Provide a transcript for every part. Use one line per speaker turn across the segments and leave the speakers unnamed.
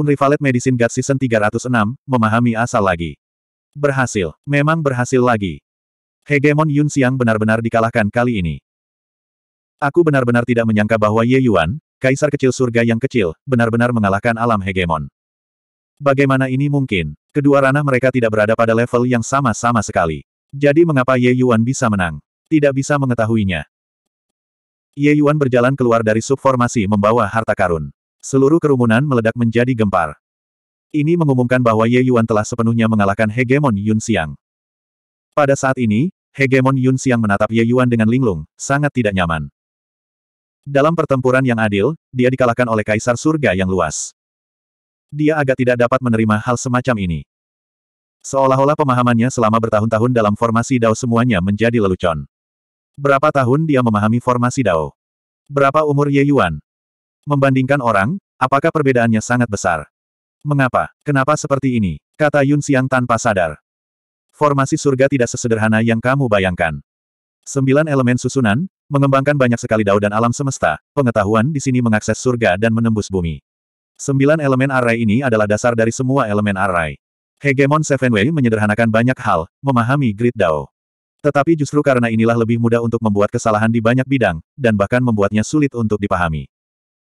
Unrivaled Medicine God Season 306, memahami asal lagi. Berhasil, memang berhasil lagi. Hegemon Yun Xiang benar-benar dikalahkan kali ini. Aku benar-benar tidak menyangka bahwa Ye Yuan, kaisar kecil surga yang kecil, benar-benar mengalahkan alam hegemon. Bagaimana ini mungkin? Kedua ranah mereka tidak berada pada level yang sama-sama sekali. Jadi mengapa Ye Yuan bisa menang? Tidak bisa mengetahuinya. Ye Yuan berjalan keluar dari subformasi membawa harta karun. Seluruh kerumunan meledak menjadi gempar. Ini mengumumkan bahwa Ye Yuan telah sepenuhnya mengalahkan hegemon Yun Xiang. Pada saat ini, hegemon Yun Xiang menatap Ye Yuan dengan linglung, sangat tidak nyaman. Dalam pertempuran yang adil, dia dikalahkan oleh kaisar surga yang luas. Dia agak tidak dapat menerima hal semacam ini. Seolah-olah pemahamannya selama bertahun-tahun dalam formasi Dao semuanya menjadi lelucon. Berapa tahun dia memahami formasi Dao? Berapa umur Ye Yuan? Membandingkan orang, apakah perbedaannya sangat besar? Mengapa? Kenapa seperti ini? Kata Yun Xiang tanpa sadar. Formasi surga tidak sesederhana yang kamu bayangkan. Sembilan elemen susunan, mengembangkan banyak sekali dao dan alam semesta, pengetahuan di sini mengakses surga dan menembus bumi. Sembilan elemen array ini adalah dasar dari semua elemen array. Hegemon Seven Way menyederhanakan banyak hal, memahami grid dao. Tetapi justru karena inilah lebih mudah untuk membuat kesalahan di banyak bidang, dan bahkan membuatnya sulit untuk dipahami.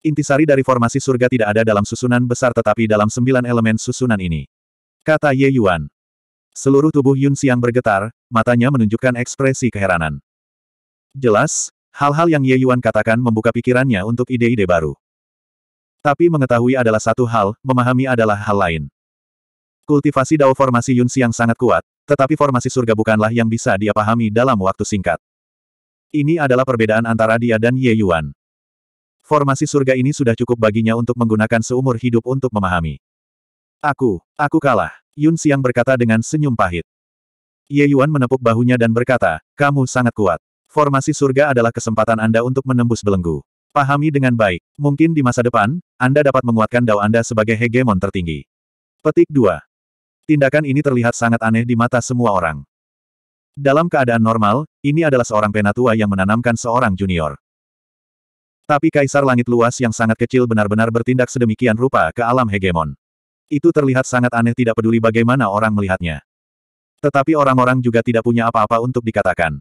Intisari dari formasi surga tidak ada dalam susunan besar tetapi dalam sembilan elemen susunan ini. Kata Ye Yuan. Seluruh tubuh Yun Xiang bergetar, matanya menunjukkan ekspresi keheranan. Jelas, hal-hal yang Ye Yuan katakan membuka pikirannya untuk ide-ide baru. Tapi mengetahui adalah satu hal, memahami adalah hal lain. Kultivasi dao formasi Yun Xiang sangat kuat, tetapi formasi surga bukanlah yang bisa dia pahami dalam waktu singkat. Ini adalah perbedaan antara dia dan Ye Yuan. Formasi surga ini sudah cukup baginya untuk menggunakan seumur hidup untuk memahami. Aku, aku kalah, Yun Xiang berkata dengan senyum pahit. Ye Yuan menepuk bahunya dan berkata, kamu sangat kuat. Formasi surga adalah kesempatan Anda untuk menembus belenggu. Pahami dengan baik, mungkin di masa depan, Anda dapat menguatkan dao Anda sebagai hegemon tertinggi. Petik 2. Tindakan ini terlihat sangat aneh di mata semua orang. Dalam keadaan normal, ini adalah seorang penatua yang menanamkan seorang junior. Tapi Kaisar Langit Luas yang sangat kecil benar-benar bertindak sedemikian rupa ke alam hegemon. Itu terlihat sangat aneh tidak peduli bagaimana orang melihatnya. Tetapi orang-orang juga tidak punya apa-apa untuk dikatakan.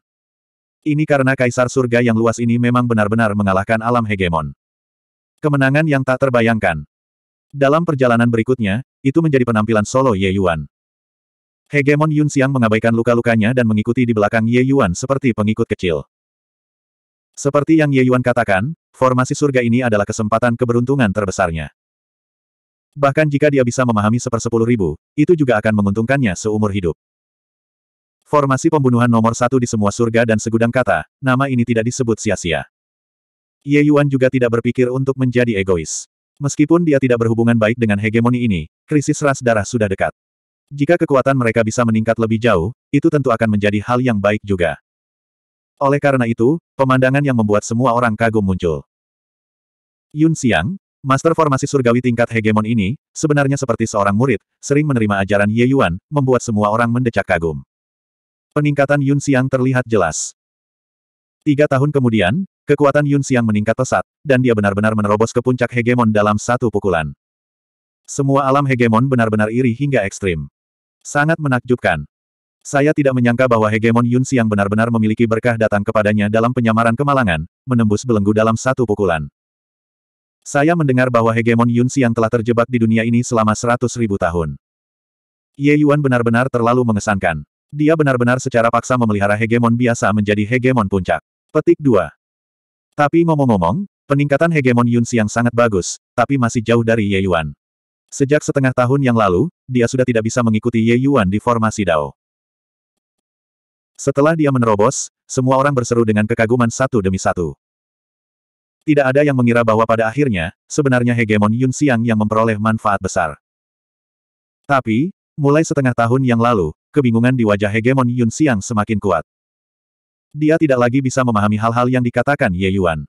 Ini karena Kaisar Surga yang luas ini memang benar-benar mengalahkan alam hegemon. Kemenangan yang tak terbayangkan. Dalam perjalanan berikutnya, itu menjadi penampilan solo Ye Yuan. Hegemon Yun Xiang mengabaikan luka-lukanya dan mengikuti di belakang Ye Yuan seperti pengikut kecil. Seperti yang Ye Yuan katakan, formasi surga ini adalah kesempatan keberuntungan terbesarnya. Bahkan jika dia bisa memahami sepersepuluh ribu, itu juga akan menguntungkannya seumur hidup. Formasi pembunuhan nomor satu di semua surga dan segudang kata, nama ini tidak disebut sia-sia. Ye Yuan juga tidak berpikir untuk menjadi egois. Meskipun dia tidak berhubungan baik dengan hegemoni ini, krisis ras darah sudah dekat. Jika kekuatan mereka bisa meningkat lebih jauh, itu tentu akan menjadi hal yang baik juga. Oleh karena itu, pemandangan yang membuat semua orang kagum muncul. Yun Xiang, master formasi surgawi tingkat hegemon ini, sebenarnya seperti seorang murid, sering menerima ajaran Ye Yuan, membuat semua orang mendecak kagum. Peningkatan Yun Xiang terlihat jelas. Tiga tahun kemudian, kekuatan Yun Xiang meningkat pesat, dan dia benar-benar menerobos ke puncak hegemon dalam satu pukulan. Semua alam hegemon benar-benar iri hingga ekstrim. Sangat menakjubkan. Saya tidak menyangka bahwa hegemon Yun Xiang benar-benar memiliki berkah datang kepadanya dalam penyamaran kemalangan, menembus belenggu dalam satu pukulan. Saya mendengar bahwa hegemon Yunsi yang telah terjebak di dunia ini selama seratus ribu tahun. Ye Yuan benar-benar terlalu mengesankan. Dia benar-benar secara paksa memelihara hegemon biasa menjadi hegemon puncak. Petik 2. Tapi ngomong-ngomong, peningkatan hegemon Yunsi yang sangat bagus, tapi masih jauh dari Ye Yuan. Sejak setengah tahun yang lalu, dia sudah tidak bisa mengikuti Ye Yuan di formasi Dao. Setelah dia menerobos, semua orang berseru dengan kekaguman satu demi satu. Tidak ada yang mengira bahwa pada akhirnya, sebenarnya hegemon Yun Xiang yang memperoleh manfaat besar. Tapi, mulai setengah tahun yang lalu, kebingungan di wajah hegemon Yun Xiang semakin kuat. Dia tidak lagi bisa memahami hal-hal yang dikatakan Ye Yuan.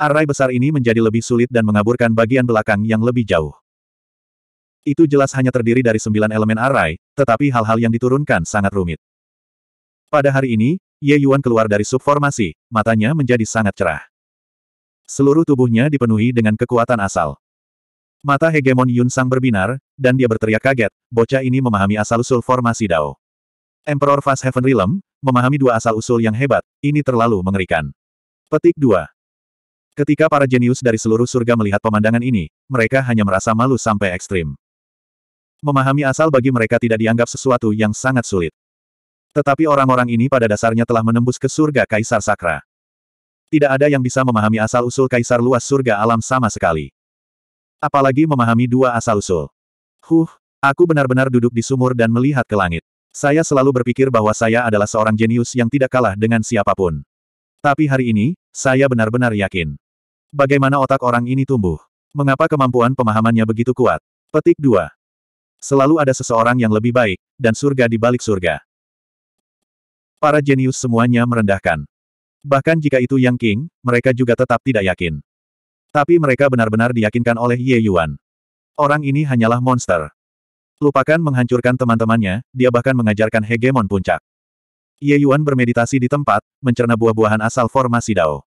Arai besar ini menjadi lebih sulit dan mengaburkan bagian belakang yang lebih jauh. Itu jelas hanya terdiri dari sembilan elemen arai, tetapi hal-hal yang diturunkan sangat rumit. Pada hari ini, Ye Yuan keluar dari subformasi, matanya menjadi sangat cerah. Seluruh tubuhnya dipenuhi dengan kekuatan asal. Mata hegemon Yun Sang berbinar, dan dia berteriak kaget, bocah ini memahami asal-usul formasi Dao. Emperor Fast Heaven Realm, memahami dua asal-usul yang hebat, ini terlalu mengerikan. Petik 2. Ketika para jenius dari seluruh surga melihat pemandangan ini, mereka hanya merasa malu sampai ekstrim. Memahami asal bagi mereka tidak dianggap sesuatu yang sangat sulit. Tetapi orang-orang ini pada dasarnya telah menembus ke surga Kaisar Sakra. Tidak ada yang bisa memahami asal-usul kaisar luas surga alam sama sekali. Apalagi memahami dua asal-usul. Huh, aku benar-benar duduk di sumur dan melihat ke langit. Saya selalu berpikir bahwa saya adalah seorang jenius yang tidak kalah dengan siapapun. Tapi hari ini, saya benar-benar yakin. Bagaimana otak orang ini tumbuh? Mengapa kemampuan pemahamannya begitu kuat? Petik 2. Selalu ada seseorang yang lebih baik, dan surga di balik surga. Para jenius semuanya merendahkan. Bahkan jika itu Yang King, mereka juga tetap tidak yakin. Tapi mereka benar-benar diyakinkan oleh Ye Yuan. Orang ini hanyalah monster. Lupakan menghancurkan teman-temannya, dia bahkan mengajarkan hegemon puncak. Ye Yuan bermeditasi di tempat, mencerna buah-buahan asal formasi Dao.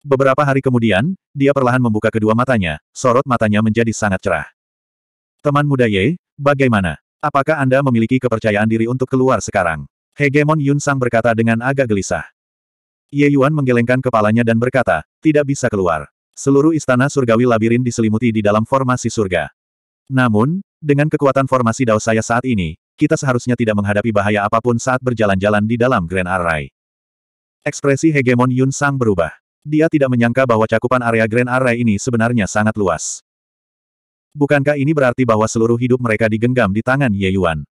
Beberapa hari kemudian, dia perlahan membuka kedua matanya, sorot matanya menjadi sangat cerah. Teman muda Ye, bagaimana? Apakah Anda memiliki kepercayaan diri untuk keluar sekarang? Hegemon Yun Sang berkata dengan agak gelisah. Ye Yuan menggelengkan kepalanya dan berkata, tidak bisa keluar. Seluruh istana surgawi labirin diselimuti di dalam formasi surga. Namun, dengan kekuatan formasi dao saya saat ini, kita seharusnya tidak menghadapi bahaya apapun saat berjalan-jalan di dalam Grand Array. Ekspresi hegemon Yun Sang berubah. Dia tidak menyangka bahwa cakupan area Grand Array ini sebenarnya sangat luas. Bukankah ini berarti bahwa seluruh hidup mereka digenggam di tangan Ye Yuan?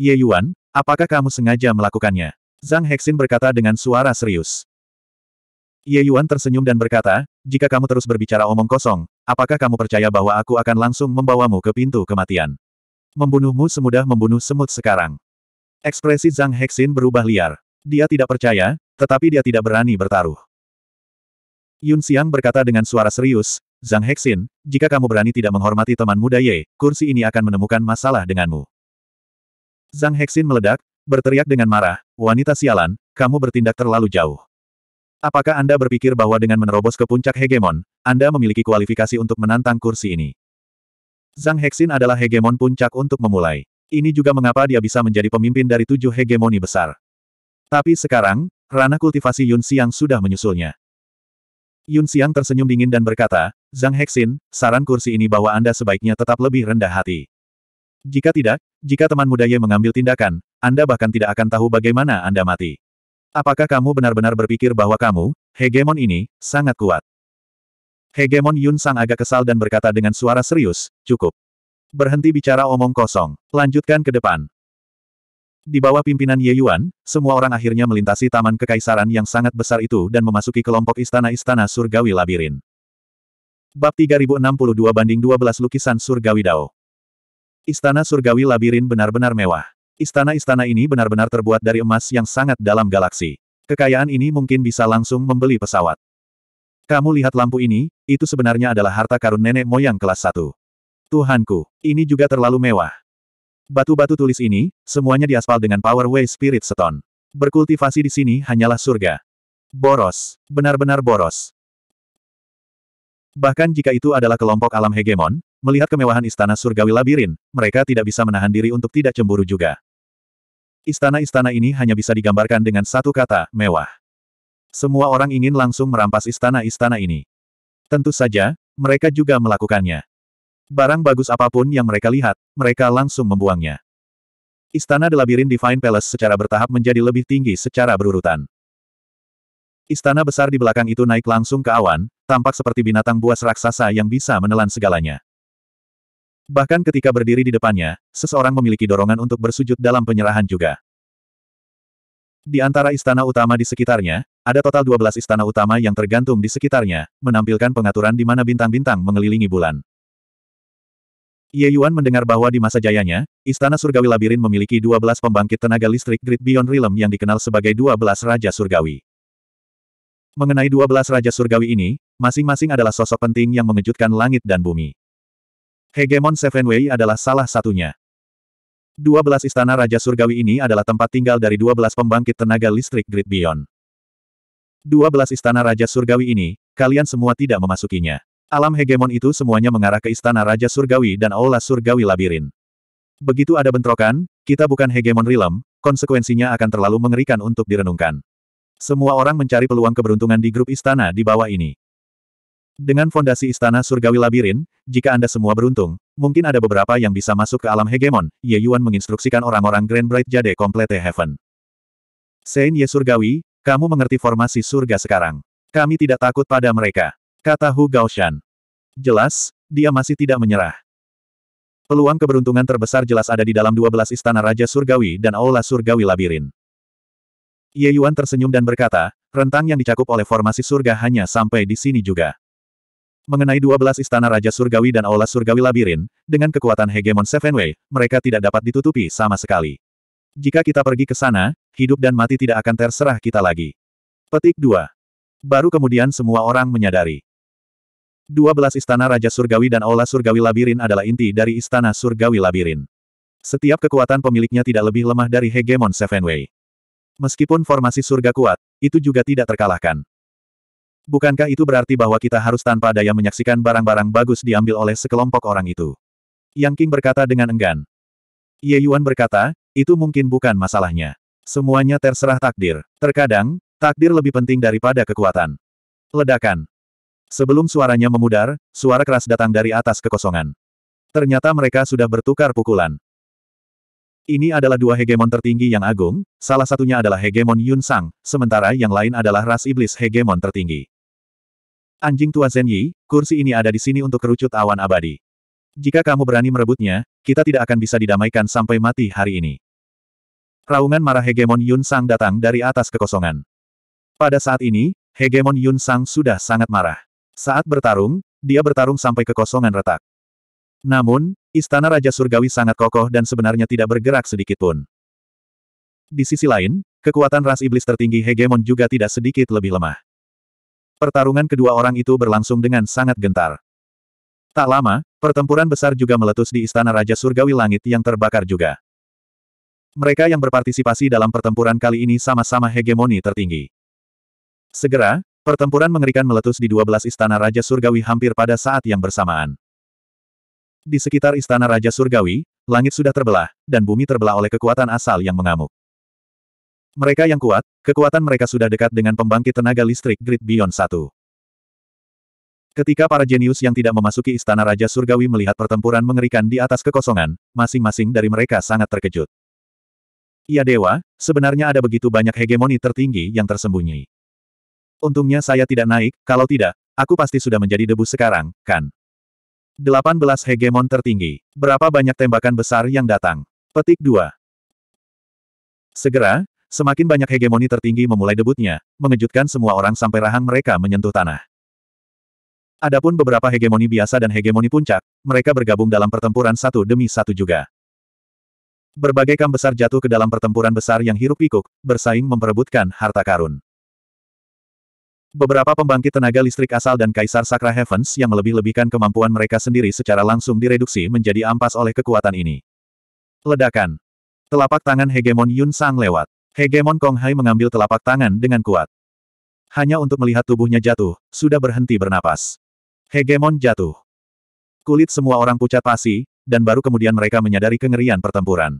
Ye Yuan, apakah kamu sengaja melakukannya? Zhang Hexin berkata dengan suara serius. Ye Yuan tersenyum dan berkata, jika kamu terus berbicara omong kosong, apakah kamu percaya bahwa aku akan langsung membawamu ke pintu kematian? Membunuhmu semudah membunuh semut sekarang. Ekspresi Zhang Hexin berubah liar. Dia tidak percaya, tetapi dia tidak berani bertaruh. Yun Xiang berkata dengan suara serius, Zhang Hexin, jika kamu berani tidak menghormati teman muda Ye, kursi ini akan menemukan masalah denganmu. Zhang Hexin meledak, berteriak dengan marah, wanita sialan, kamu bertindak terlalu jauh. Apakah Anda berpikir bahwa dengan menerobos ke puncak hegemon, Anda memiliki kualifikasi untuk menantang kursi ini? Zhang Hexin adalah hegemon puncak untuk memulai. Ini juga mengapa dia bisa menjadi pemimpin dari tujuh hegemoni besar. Tapi sekarang, ranah kultivasi Yun Xiang sudah menyusulnya. Yun Xiang tersenyum dingin dan berkata, Zhang Hexin, saran kursi ini bahwa Anda sebaiknya tetap lebih rendah hati. Jika tidak, jika teman muda Ye mengambil tindakan, Anda bahkan tidak akan tahu bagaimana Anda mati. Apakah kamu benar-benar berpikir bahwa kamu, hegemon ini, sangat kuat? Hegemon Yun Sang agak kesal dan berkata dengan suara serius, cukup. Berhenti bicara omong kosong, lanjutkan ke depan. Di bawah pimpinan Ye Yuan, semua orang akhirnya melintasi taman kekaisaran yang sangat besar itu dan memasuki kelompok istana-istana surgawi labirin. Bab 3062 banding 12 lukisan surgawi Dao Istana surgawi labirin benar-benar mewah. Istana-istana ini benar-benar terbuat dari emas yang sangat dalam galaksi. Kekayaan ini mungkin bisa langsung membeli pesawat. Kamu lihat lampu ini, itu sebenarnya adalah harta karun nenek moyang kelas 1. Tuhanku, ini juga terlalu mewah. Batu-batu tulis ini, semuanya diaspal dengan Powerway Spirit Stone. Berkultivasi di sini hanyalah surga. Boros, benar-benar boros. Bahkan jika itu adalah kelompok alam hegemon, Melihat kemewahan istana surgawi labirin, mereka tidak bisa menahan diri untuk tidak cemburu juga. Istana-istana ini hanya bisa digambarkan dengan satu kata, mewah. Semua orang ingin langsung merampas istana-istana ini. Tentu saja, mereka juga melakukannya. Barang bagus apapun yang mereka lihat, mereka langsung membuangnya. Istana The Labirin Divine Palace secara bertahap menjadi lebih tinggi secara berurutan. Istana besar di belakang itu naik langsung ke awan, tampak seperti binatang buas raksasa yang bisa menelan segalanya. Bahkan ketika berdiri di depannya, seseorang memiliki dorongan untuk bersujud dalam penyerahan juga. Di antara istana utama di sekitarnya, ada total 12 istana utama yang tergantung di sekitarnya, menampilkan pengaturan di mana bintang-bintang mengelilingi bulan. Ye Yuan mendengar bahwa di masa jayanya, Istana Surgawi Labirin memiliki 12 pembangkit tenaga listrik Great Beyond Realm yang dikenal sebagai 12 Raja Surgawi. Mengenai 12 Raja Surgawi ini, masing-masing adalah sosok penting yang mengejutkan langit dan bumi. Hegemon Seven Way adalah salah satunya. 12 istana Raja Surgawi ini adalah tempat tinggal dari 12 pembangkit tenaga listrik Grid Beyond. 12 istana Raja Surgawi ini, kalian semua tidak memasukinya. Alam hegemon itu semuanya mengarah ke istana Raja Surgawi dan Aula Surgawi Labirin. Begitu ada bentrokan, kita bukan hegemon realm, konsekuensinya akan terlalu mengerikan untuk direnungkan. Semua orang mencari peluang keberuntungan di grup istana di bawah ini. Dengan fondasi istana surgawi labirin, jika Anda semua beruntung, mungkin ada beberapa yang bisa masuk ke alam hegemon, Ye Yuan menginstruksikan orang-orang Grand Bright Jade Complete Heaven. Sein Ye Surgawi, kamu mengerti formasi surga sekarang. Kami tidak takut pada mereka. Kata Hu Gaoshan. Jelas, dia masih tidak menyerah. Peluang keberuntungan terbesar jelas ada di dalam 12 istana Raja Surgawi dan Aula Surgawi Labirin. Ye Yuan tersenyum dan berkata, rentang yang dicakup oleh formasi surga hanya sampai di sini juga. Mengenai 12 istana Raja Surgawi dan Aula Surgawi Labirin, dengan kekuatan hegemon Seven Way, mereka tidak dapat ditutupi sama sekali. Jika kita pergi ke sana, hidup dan mati tidak akan terserah kita lagi. Petik 2. Baru kemudian semua orang menyadari. 12 istana Raja Surgawi dan Aula Surgawi Labirin adalah inti dari istana Surgawi Labirin. Setiap kekuatan pemiliknya tidak lebih lemah dari hegemon Seven Way. Meskipun formasi surga kuat, itu juga tidak terkalahkan. Bukankah itu berarti bahwa kita harus tanpa daya menyaksikan barang-barang bagus diambil oleh sekelompok orang itu? Yang King berkata dengan enggan. Ye Yuan berkata, itu mungkin bukan masalahnya. Semuanya terserah takdir. Terkadang, takdir lebih penting daripada kekuatan. Ledakan. Sebelum suaranya memudar, suara keras datang dari atas kekosongan. Ternyata mereka sudah bertukar pukulan. Ini adalah dua hegemon tertinggi yang agung, salah satunya adalah hegemon Yun Sang, sementara yang lain adalah ras iblis hegemon tertinggi. Anjing tua Zhen Yi, kursi ini ada di sini untuk kerucut awan abadi. Jika kamu berani merebutnya, kita tidak akan bisa didamaikan sampai mati hari ini. Raungan marah hegemon Yun Sang datang dari atas kekosongan. Pada saat ini, hegemon Yun Sang sudah sangat marah. Saat bertarung, dia bertarung sampai kekosongan retak. Namun, istana Raja Surgawi sangat kokoh dan sebenarnya tidak bergerak sedikit pun. Di sisi lain, kekuatan ras iblis tertinggi hegemon juga tidak sedikit lebih lemah. Pertarungan kedua orang itu berlangsung dengan sangat gentar. Tak lama, pertempuran besar juga meletus di Istana Raja Surgawi Langit yang terbakar juga. Mereka yang berpartisipasi dalam pertempuran kali ini sama-sama hegemoni tertinggi. Segera, pertempuran mengerikan meletus di 12 Istana Raja Surgawi hampir pada saat yang bersamaan. Di sekitar Istana Raja Surgawi, langit sudah terbelah, dan bumi terbelah oleh kekuatan asal yang mengamuk. Mereka yang kuat, kekuatan mereka sudah dekat dengan pembangkit tenaga listrik Grid Beyond 1. Ketika para jenius yang tidak memasuki istana Raja Surgawi melihat pertempuran mengerikan di atas kekosongan, masing-masing dari mereka sangat terkejut. Ya dewa, sebenarnya ada begitu banyak hegemoni tertinggi yang tersembunyi. Untungnya saya tidak naik, kalau tidak, aku pasti sudah menjadi debu sekarang, kan? 18 hegemon tertinggi. Berapa banyak tembakan besar yang datang? Petik 2. Segera, Semakin banyak hegemoni tertinggi memulai debutnya, mengejutkan semua orang sampai rahang mereka menyentuh tanah. Adapun beberapa hegemoni biasa dan hegemoni puncak, mereka bergabung dalam pertempuran satu demi satu juga. Berbagai kam besar jatuh ke dalam pertempuran besar yang hirup pikuk, bersaing memperebutkan harta karun. Beberapa pembangkit tenaga listrik asal dan Kaisar Sakra Heavens yang melebih-lebihkan kemampuan mereka sendiri secara langsung direduksi menjadi ampas oleh kekuatan ini. Ledakan. Telapak tangan hegemon Yun Sang lewat. Hegemon Kong Hai mengambil telapak tangan dengan kuat. Hanya untuk melihat tubuhnya jatuh, sudah berhenti bernapas. Hegemon jatuh. Kulit semua orang pucat pasi, dan baru kemudian mereka menyadari kengerian pertempuran.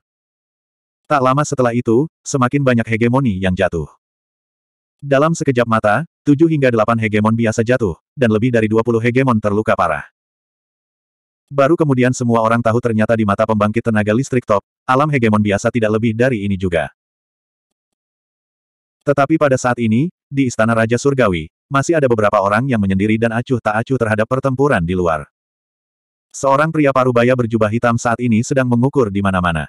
Tak lama setelah itu, semakin banyak hegemoni yang jatuh. Dalam sekejap mata, tujuh hingga delapan hegemon biasa jatuh, dan lebih dari dua puluh hegemon terluka parah. Baru kemudian semua orang tahu ternyata di mata pembangkit tenaga listrik top, alam hegemon biasa tidak lebih dari ini juga. Tetapi pada saat ini, di Istana Raja Surgawi, masih ada beberapa orang yang menyendiri dan acuh tak acuh terhadap pertempuran di luar. Seorang pria parubaya berjubah hitam saat ini sedang mengukur di mana-mana.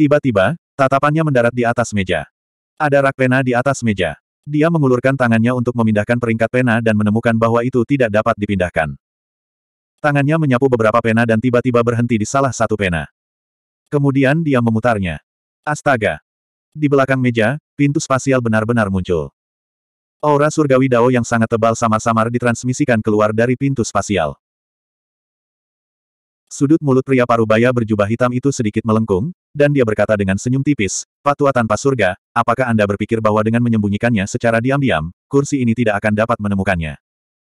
Tiba-tiba, tatapannya mendarat di atas meja. Ada rak pena di atas meja. Dia mengulurkan tangannya untuk memindahkan peringkat pena dan menemukan bahwa itu tidak dapat dipindahkan. Tangannya menyapu beberapa pena dan tiba-tiba berhenti di salah satu pena. Kemudian dia memutarnya. Astaga! Di belakang meja, pintu spasial benar-benar muncul. Aura surgawi Dao yang sangat tebal samar-samar ditransmisikan keluar dari pintu spasial. Sudut mulut pria parubaya berjubah hitam itu sedikit melengkung, dan dia berkata dengan senyum tipis, Patua tanpa surga, apakah Anda berpikir bahwa dengan menyembunyikannya secara diam-diam, kursi ini tidak akan dapat menemukannya?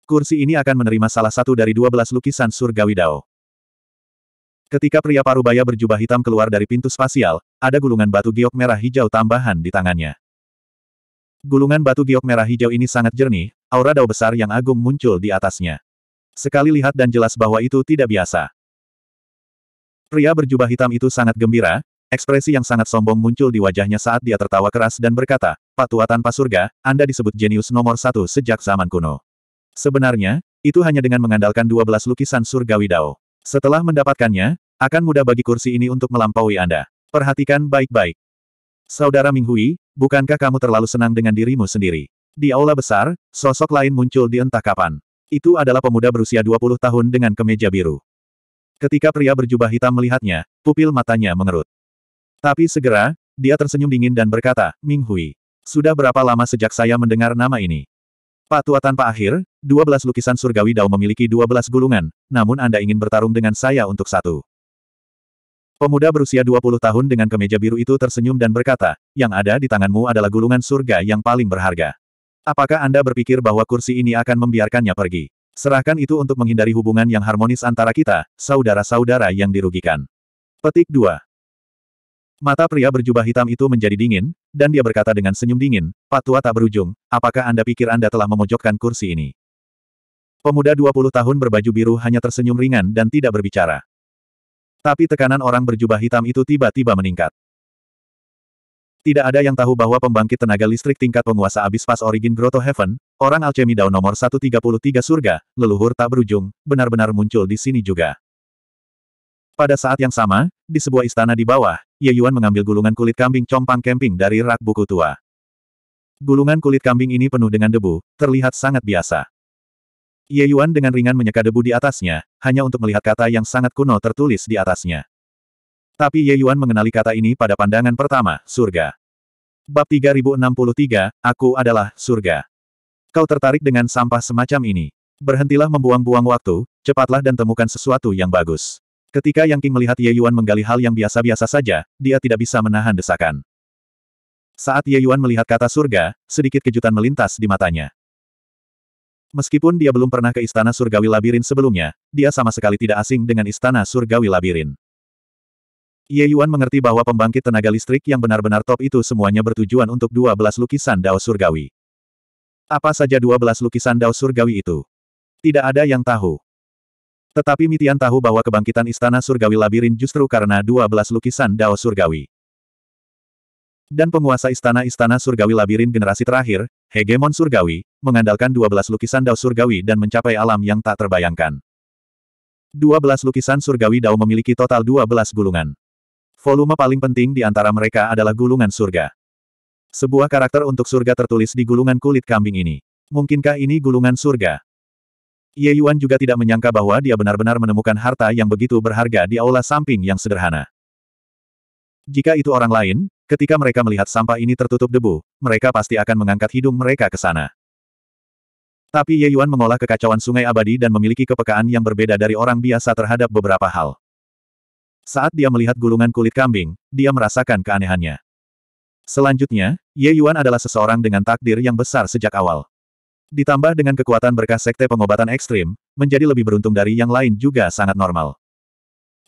Kursi ini akan menerima salah satu dari dua belas lukisan surgawi Dao. Ketika pria parubaya berjubah hitam keluar dari pintu spasial, ada gulungan batu giok merah hijau tambahan di tangannya. Gulungan batu giok merah hijau ini sangat jernih, aura dao besar yang agung muncul di atasnya. Sekali lihat dan jelas bahwa itu tidak biasa. Pria berjubah hitam itu sangat gembira, ekspresi yang sangat sombong muncul di wajahnya saat dia tertawa keras dan berkata, Pak Tua tanpa surga, Anda disebut jenius nomor satu sejak zaman kuno. Sebenarnya, itu hanya dengan mengandalkan 12 lukisan surgawi dao. Setelah mendapatkannya, akan mudah bagi kursi ini untuk melampaui Anda. Perhatikan baik-baik. Saudara Minghui, Bukankah kamu terlalu senang dengan dirimu sendiri? Di aula besar, sosok lain muncul di entah kapan. Itu adalah pemuda berusia 20 tahun dengan kemeja biru. Ketika pria berjubah hitam melihatnya, pupil matanya mengerut. Tapi segera, dia tersenyum dingin dan berkata, Ming Hui, sudah berapa lama sejak saya mendengar nama ini? Patua tanpa akhir, 12 lukisan surgawi Dao memiliki 12 gulungan, namun Anda ingin bertarung dengan saya untuk satu. Pemuda berusia 20 tahun dengan kemeja biru itu tersenyum dan berkata, yang ada di tanganmu adalah gulungan surga yang paling berharga. Apakah Anda berpikir bahwa kursi ini akan membiarkannya pergi? Serahkan itu untuk menghindari hubungan yang harmonis antara kita, saudara-saudara yang dirugikan. Petik 2. Mata pria berjubah hitam itu menjadi dingin, dan dia berkata dengan senyum dingin, Patua tak berujung, apakah Anda pikir Anda telah memojokkan kursi ini? Pemuda 20 tahun berbaju biru hanya tersenyum ringan dan tidak berbicara. Tapi tekanan orang berjubah hitam itu tiba-tiba meningkat. Tidak ada yang tahu bahwa pembangkit tenaga listrik tingkat penguasa abis pas origin Grotto Heaven, orang alchemy daun nomor 133 surga, leluhur tak berujung, benar-benar muncul di sini juga. Pada saat yang sama, di sebuah istana di bawah, Ye Yuan mengambil gulungan kulit kambing compang camping dari rak buku tua. Gulungan kulit kambing ini penuh dengan debu, terlihat sangat biasa. Ye Yuan dengan ringan menyeka debu di atasnya, hanya untuk melihat kata yang sangat kuno tertulis di atasnya. Tapi Ye Yuan mengenali kata ini pada pandangan pertama, surga. Bab 3063, Aku adalah surga. Kau tertarik dengan sampah semacam ini. Berhentilah membuang-buang waktu, cepatlah dan temukan sesuatu yang bagus. Ketika Yang King melihat Ye Yuan menggali hal yang biasa-biasa saja, dia tidak bisa menahan desakan. Saat Ye Yuan melihat kata surga, sedikit kejutan melintas di matanya. Meskipun dia belum pernah ke Istana Surgawi Labirin sebelumnya, dia sama sekali tidak asing dengan Istana Surgawi Labirin. Ye Yuan mengerti bahwa pembangkit tenaga listrik yang benar-benar top itu semuanya bertujuan untuk 12 lukisan Dao Surgawi. Apa saja 12 lukisan Dao Surgawi itu? Tidak ada yang tahu. Tetapi Mitian tahu bahwa kebangkitan Istana Surgawi Labirin justru karena 12 lukisan Dao Surgawi. Dan penguasa istana-istana surgawi labirin generasi terakhir, hegemon surgawi, mengandalkan 12 lukisan dao surgawi dan mencapai alam yang tak terbayangkan. 12 lukisan surgawi dao memiliki total 12 gulungan. Volume paling penting di antara mereka adalah gulungan surga. Sebuah karakter untuk surga tertulis di gulungan kulit kambing ini. Mungkinkah ini gulungan surga? Ye Yuan juga tidak menyangka bahwa dia benar-benar menemukan harta yang begitu berharga di aula samping yang sederhana. Jika itu orang lain, Ketika mereka melihat sampah ini tertutup debu, mereka pasti akan mengangkat hidung mereka ke sana. Tapi Ye Yuan mengolah kekacauan sungai abadi dan memiliki kepekaan yang berbeda dari orang biasa terhadap beberapa hal. Saat dia melihat gulungan kulit kambing, dia merasakan keanehannya. Selanjutnya, Ye Yuan adalah seseorang dengan takdir yang besar sejak awal. Ditambah dengan kekuatan berkah sekte pengobatan ekstrim, menjadi lebih beruntung dari yang lain juga sangat normal.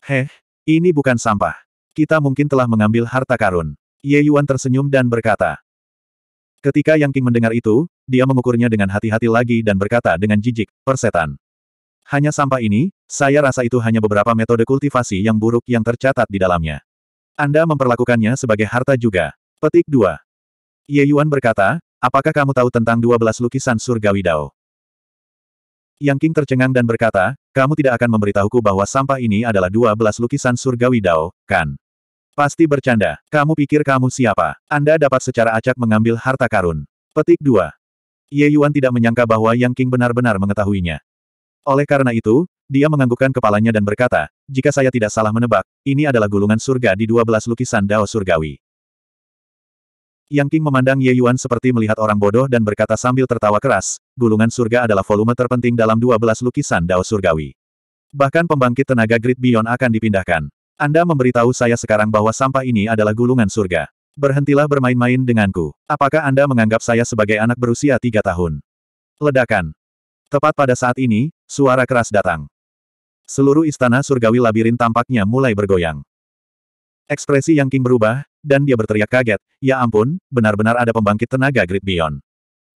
Heh, ini bukan sampah. Kita mungkin telah mengambil harta karun. Ye Yuan tersenyum dan berkata. Ketika Yang King mendengar itu, dia mengukurnya dengan hati-hati lagi dan berkata dengan jijik, persetan. Hanya sampah ini, saya rasa itu hanya beberapa metode kultivasi yang buruk yang tercatat di dalamnya. Anda memperlakukannya sebagai harta juga. Petik 2. Ye Yuan berkata, apakah kamu tahu tentang 12 lukisan surgawi Dao? Yang King tercengang dan berkata, kamu tidak akan memberitahuku bahwa sampah ini adalah 12 lukisan surgawi Dao, kan? Pasti bercanda. Kamu pikir kamu siapa? Anda dapat secara acak mengambil harta karun. Petik 2. Ye Yuan tidak menyangka bahwa Yang King benar-benar mengetahuinya. Oleh karena itu, dia menganggukkan kepalanya dan berkata, jika saya tidak salah menebak, ini adalah gulungan surga di dua belas lukisan Dao Surgawi. Yang King memandang Ye Yuan seperti melihat orang bodoh dan berkata sambil tertawa keras, gulungan surga adalah volume terpenting dalam dua belas lukisan Dao Surgawi. Bahkan pembangkit tenaga Great Beyond akan dipindahkan. Anda memberitahu saya sekarang bahwa sampah ini adalah gulungan surga. Berhentilah bermain-main denganku. Apakah Anda menganggap saya sebagai anak berusia tiga tahun? Ledakan. Tepat pada saat ini, suara keras datang. Seluruh istana surgawi labirin tampaknya mulai bergoyang. Ekspresi Yang King berubah, dan dia berteriak kaget, ya ampun, benar-benar ada pembangkit tenaga Great Beyond.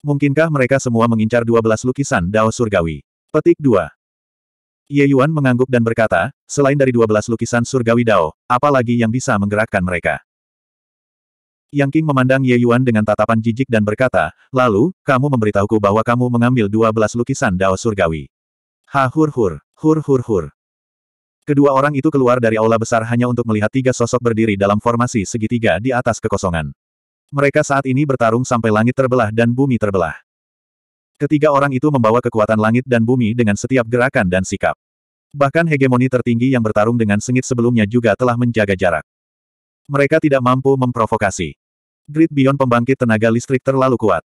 Mungkinkah mereka semua mengincar 12 lukisan Dao Surgawi? Petik 2. Ye Yuan mengangguk dan berkata, selain dari dua belas lukisan surgawi Dao, apalagi yang bisa menggerakkan mereka? Yang King memandang Ye Yuan dengan tatapan jijik dan berkata, lalu, kamu memberitahuku bahwa kamu mengambil dua belas lukisan Dao surgawi. Ha hur hur, hur hur hur. Kedua orang itu keluar dari aula besar hanya untuk melihat tiga sosok berdiri dalam formasi segitiga di atas kekosongan. Mereka saat ini bertarung sampai langit terbelah dan bumi terbelah. Ketiga orang itu membawa kekuatan langit dan bumi dengan setiap gerakan dan sikap. Bahkan hegemoni tertinggi yang bertarung dengan sengit sebelumnya juga telah menjaga jarak. Mereka tidak mampu memprovokasi. Grid Beyond pembangkit tenaga listrik terlalu kuat.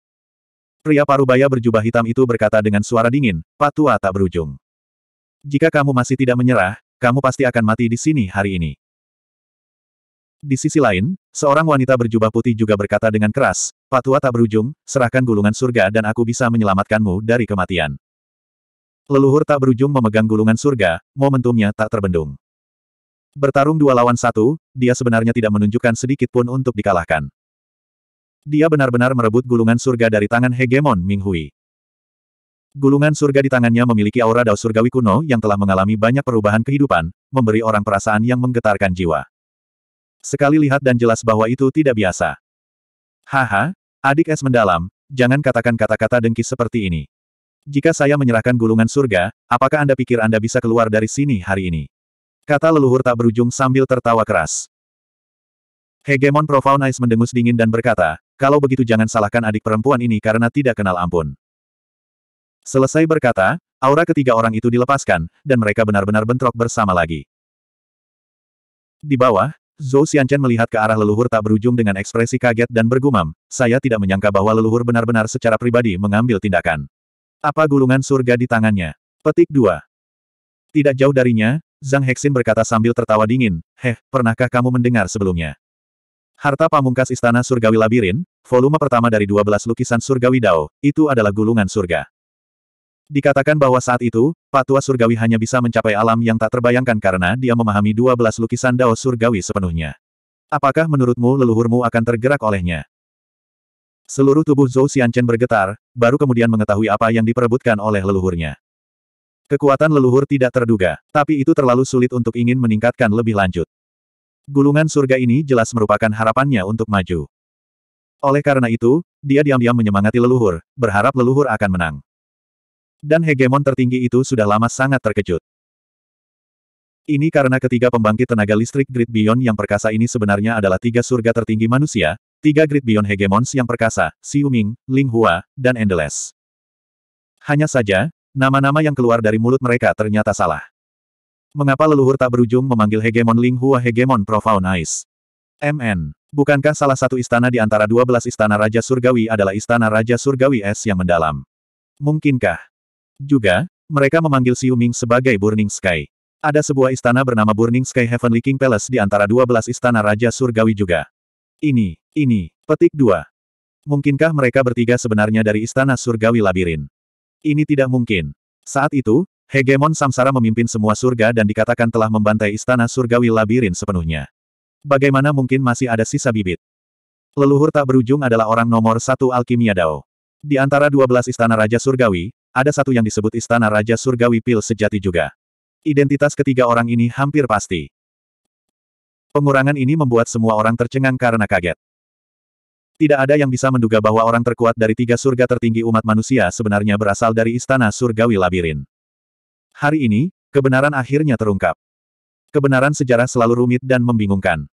Pria parubaya berjubah hitam itu berkata dengan suara dingin, patua tak berujung. Jika kamu masih tidak menyerah, kamu pasti akan mati di sini hari ini. Di sisi lain, seorang wanita berjubah putih juga berkata dengan keras, Patua tak berujung, serahkan gulungan surga dan aku bisa menyelamatkanmu dari kematian. Leluhur tak berujung memegang gulungan surga, momentumnya tak terbendung. Bertarung dua lawan satu, dia sebenarnya tidak menunjukkan sedikit pun untuk dikalahkan. Dia benar-benar merebut gulungan surga dari tangan hegemon Minghui. Gulungan surga di tangannya memiliki aura dao surgawi kuno yang telah mengalami banyak perubahan kehidupan, memberi orang perasaan yang menggetarkan jiwa. Sekali lihat dan jelas bahwa itu tidak biasa. Haha, adik es mendalam, jangan katakan kata-kata dengki seperti ini. Jika saya menyerahkan gulungan surga, apakah Anda pikir Anda bisa keluar dari sini hari ini? Kata leluhur tak berujung sambil tertawa keras. Hegemon Profound Ice mendengus dingin dan berkata, kalau begitu jangan salahkan adik perempuan ini karena tidak kenal ampun. Selesai berkata, aura ketiga orang itu dilepaskan, dan mereka benar-benar bentrok bersama lagi. Di bawah, Zhou Xianchen melihat ke arah leluhur tak berujung dengan ekspresi kaget dan bergumam, saya tidak menyangka bahwa leluhur benar-benar secara pribadi mengambil tindakan. Apa gulungan surga di tangannya? Petik 2. Tidak jauh darinya, Zhang Hexin berkata sambil tertawa dingin, Heh, pernahkah kamu mendengar sebelumnya? Harta pamungkas Istana Surgawi Labirin, volume pertama dari 12 lukisan Surgawi Dao, itu adalah gulungan surga. Dikatakan bahwa saat itu, Patua Surgawi hanya bisa mencapai alam yang tak terbayangkan karena dia memahami dua belas lukisan Dao Surgawi sepenuhnya. Apakah menurutmu leluhurmu akan tergerak olehnya? Seluruh tubuh Zhou Xianchen bergetar, baru kemudian mengetahui apa yang diperebutkan oleh leluhurnya. Kekuatan leluhur tidak terduga, tapi itu terlalu sulit untuk ingin meningkatkan lebih lanjut. Gulungan surga ini jelas merupakan harapannya untuk maju. Oleh karena itu, dia diam-diam menyemangati leluhur, berharap leluhur akan menang. Dan hegemon tertinggi itu sudah lama sangat terkejut. Ini karena ketiga pembangkit tenaga listrik Grid Beyond yang perkasa ini sebenarnya adalah tiga surga tertinggi manusia, tiga Grid Beyond Hegemons yang perkasa, Siuming, Ling Hua, dan Endless. Hanya saja, nama-nama yang keluar dari mulut mereka ternyata salah. Mengapa leluhur tak berujung memanggil Hegemon Ling Hua Hegemon Profound Ice? MN. Bukankah salah satu istana di antara dua belas istana Raja Surgawi adalah istana Raja Surgawi Es yang mendalam? Mungkinkah? Juga, mereka memanggil Xiu Ming sebagai Burning Sky. Ada sebuah istana bernama Burning Sky Heavenly King Palace di antara 12 istana Raja Surgawi juga. Ini, ini, petik dua. Mungkinkah mereka bertiga sebenarnya dari istana Surgawi Labirin? Ini tidak mungkin. Saat itu, Hegemon Samsara memimpin semua surga dan dikatakan telah membantai istana Surgawi Labirin sepenuhnya. Bagaimana mungkin masih ada sisa bibit? Leluhur tak berujung adalah orang nomor satu alkimia Dao. Di antara 12 istana Raja Surgawi, ada satu yang disebut Istana Raja Surgawi Pil sejati juga. Identitas ketiga orang ini hampir pasti. Pengurangan ini membuat semua orang tercengang karena kaget. Tidak ada yang bisa menduga bahwa orang terkuat dari tiga surga tertinggi umat manusia sebenarnya berasal dari Istana Surgawi Labirin. Hari ini, kebenaran akhirnya terungkap. Kebenaran sejarah selalu rumit dan membingungkan.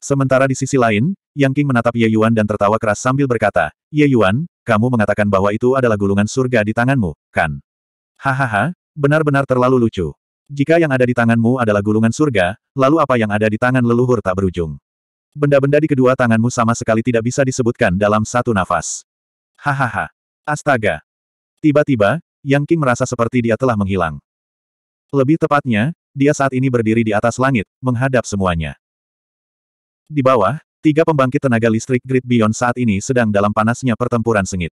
Sementara di sisi lain, yang King menatap Ye Yuan dan tertawa keras sambil berkata, Ye Yuan, kamu mengatakan bahwa itu adalah gulungan surga di tanganmu, kan? Hahaha, benar-benar terlalu lucu. Jika yang ada di tanganmu adalah gulungan surga, lalu apa yang ada di tangan leluhur tak berujung? Benda-benda di kedua tanganmu sama sekali tidak bisa disebutkan dalam satu nafas. Hahaha. Astaga. Tiba-tiba, Yang King merasa seperti dia telah menghilang. Lebih tepatnya, dia saat ini berdiri di atas langit, menghadap semuanya. Di bawah, Tiga pembangkit tenaga listrik Grid Beyond saat ini sedang dalam panasnya pertempuran sengit.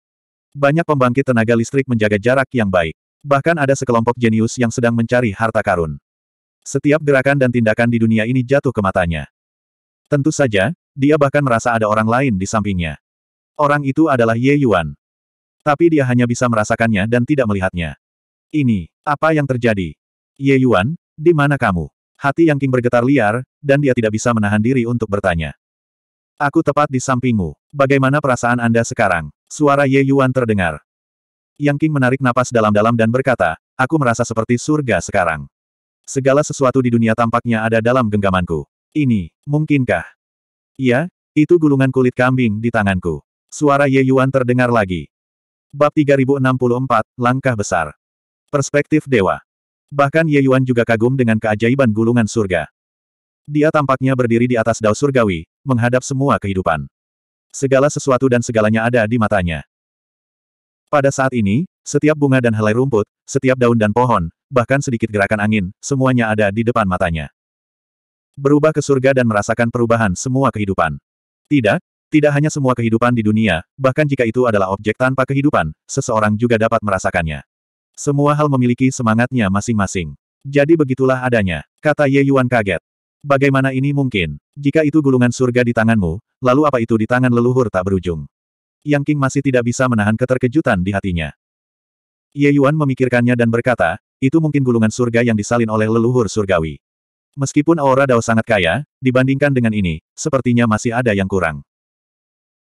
Banyak pembangkit tenaga listrik menjaga jarak yang baik. Bahkan ada sekelompok jenius yang sedang mencari harta karun. Setiap gerakan dan tindakan di dunia ini jatuh ke matanya. Tentu saja, dia bahkan merasa ada orang lain di sampingnya. Orang itu adalah Ye Yuan. Tapi dia hanya bisa merasakannya dan tidak melihatnya. Ini, apa yang terjadi? Ye Yuan, di mana kamu? Hati Yang King bergetar liar, dan dia tidak bisa menahan diri untuk bertanya. Aku tepat di sampingmu. Bagaimana perasaan Anda sekarang? Suara Ye Yuan terdengar. Yang King menarik napas dalam-dalam dan berkata, aku merasa seperti surga sekarang. Segala sesuatu di dunia tampaknya ada dalam genggamanku. Ini, mungkinkah? Iya, itu gulungan kulit kambing di tanganku. Suara Ye Yuan terdengar lagi. Bab 3064, Langkah Besar. Perspektif Dewa. Bahkan Ye Yuan juga kagum dengan keajaiban gulungan surga. Dia tampaknya berdiri di atas daun surgawi, menghadap semua kehidupan. Segala sesuatu dan segalanya ada di matanya. Pada saat ini, setiap bunga dan helai rumput, setiap daun dan pohon, bahkan sedikit gerakan angin, semuanya ada di depan matanya. Berubah ke surga dan merasakan perubahan semua kehidupan. Tidak, tidak hanya semua kehidupan di dunia, bahkan jika itu adalah objek tanpa kehidupan, seseorang juga dapat merasakannya. Semua hal memiliki semangatnya masing-masing. Jadi begitulah adanya, kata Ye Yuan kaget. Bagaimana ini mungkin? Jika itu gulungan surga di tanganmu, lalu apa itu di tangan leluhur tak berujung? Yang King masih tidak bisa menahan keterkejutan di hatinya. Ye Yuan memikirkannya dan berkata, itu mungkin gulungan surga yang disalin oleh leluhur surgawi. Meskipun aura Dao sangat kaya, dibandingkan dengan ini, sepertinya masih ada yang kurang.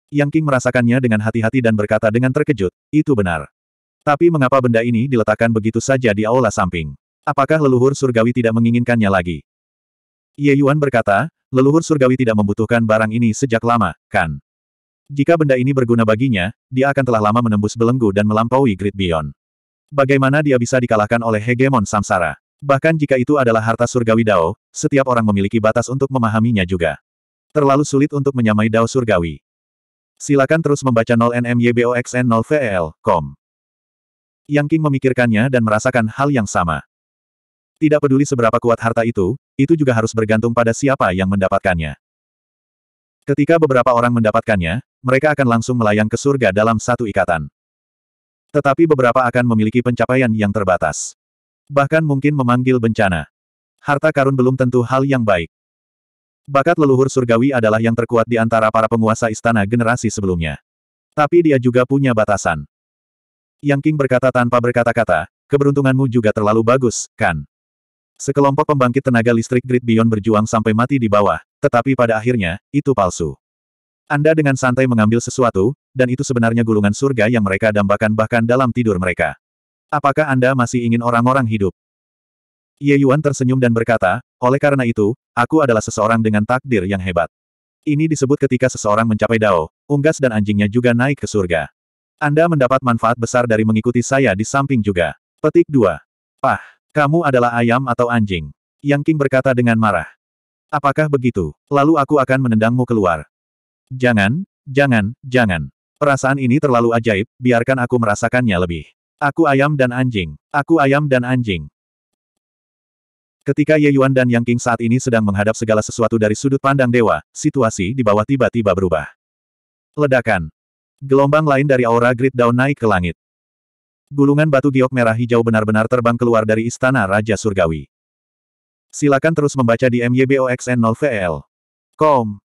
Yang King merasakannya dengan hati-hati dan berkata dengan terkejut, itu benar. Tapi mengapa benda ini diletakkan begitu saja di aula samping? Apakah leluhur surgawi tidak menginginkannya lagi? Ye Yuan berkata, leluhur surgawi tidak membutuhkan barang ini sejak lama, kan? Jika benda ini berguna baginya, dia akan telah lama menembus belenggu dan melampaui Great Beyond. Bagaimana dia bisa dikalahkan oleh hegemon samsara? Bahkan jika itu adalah harta surgawi Dao, setiap orang memiliki batas untuk memahaminya juga. Terlalu sulit untuk menyamai Dao surgawi. Silakan terus membaca 0NMYBOXN0VEL.com. Yang King memikirkannya dan merasakan hal yang sama. Tidak peduli seberapa kuat harta itu, itu juga harus bergantung pada siapa yang mendapatkannya. Ketika beberapa orang mendapatkannya, mereka akan langsung melayang ke surga dalam satu ikatan. Tetapi beberapa akan memiliki pencapaian yang terbatas. Bahkan mungkin memanggil bencana. Harta karun belum tentu hal yang baik. Bakat leluhur surgawi adalah yang terkuat di antara para penguasa istana generasi sebelumnya. Tapi dia juga punya batasan. Yang King berkata tanpa berkata-kata, keberuntunganmu juga terlalu bagus, kan? Sekelompok pembangkit tenaga listrik grid Beyond berjuang sampai mati di bawah, tetapi pada akhirnya, itu palsu. Anda dengan santai mengambil sesuatu, dan itu sebenarnya gulungan surga yang mereka dambakan bahkan dalam tidur mereka. Apakah Anda masih ingin orang-orang hidup? Ye Yuan tersenyum dan berkata, oleh karena itu, aku adalah seseorang dengan takdir yang hebat. Ini disebut ketika seseorang mencapai dao, unggas dan anjingnya juga naik ke surga. Anda mendapat manfaat besar dari mengikuti saya di samping juga. Petik 2. Pah. Kamu adalah ayam atau anjing. Yang King berkata dengan marah. Apakah begitu? Lalu aku akan menendangmu keluar. Jangan, jangan, jangan. Perasaan ini terlalu ajaib, biarkan aku merasakannya lebih. Aku ayam dan anjing. Aku ayam dan anjing. Ketika Ye Yuan dan Yang King saat ini sedang menghadap segala sesuatu dari sudut pandang dewa, situasi di bawah tiba-tiba berubah. Ledakan. Gelombang lain dari aura Grid Dawn naik ke langit. Gulungan batu giok merah hijau benar-benar terbang keluar dari Istana Raja Surgawi. Silakan terus membaca di myboxn 0 vlcom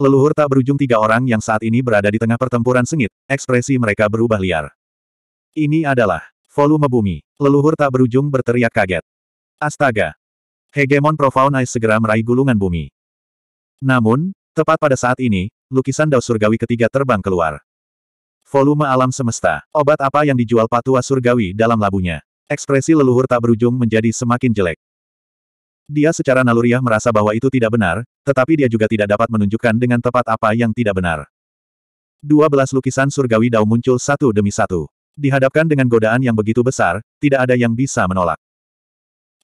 Leluhur tak berujung tiga orang yang saat ini berada di tengah pertempuran sengit, ekspresi mereka berubah liar. Ini adalah volume bumi. Leluhur tak berujung berteriak kaget. Astaga. Hegemon Profound Ice segera meraih gulungan bumi. Namun, tepat pada saat ini, lukisan Dao Surgawi ketiga terbang keluar. Volume alam semesta. Obat apa yang dijual patua surgawi dalam labunya. Ekspresi leluhur tak berujung menjadi semakin jelek. Dia secara naluriah merasa bahwa itu tidak benar, tetapi dia juga tidak dapat menunjukkan dengan tepat apa yang tidak benar. Dua lukisan surgawi dao muncul satu demi satu. Dihadapkan dengan godaan yang begitu besar, tidak ada yang bisa menolak.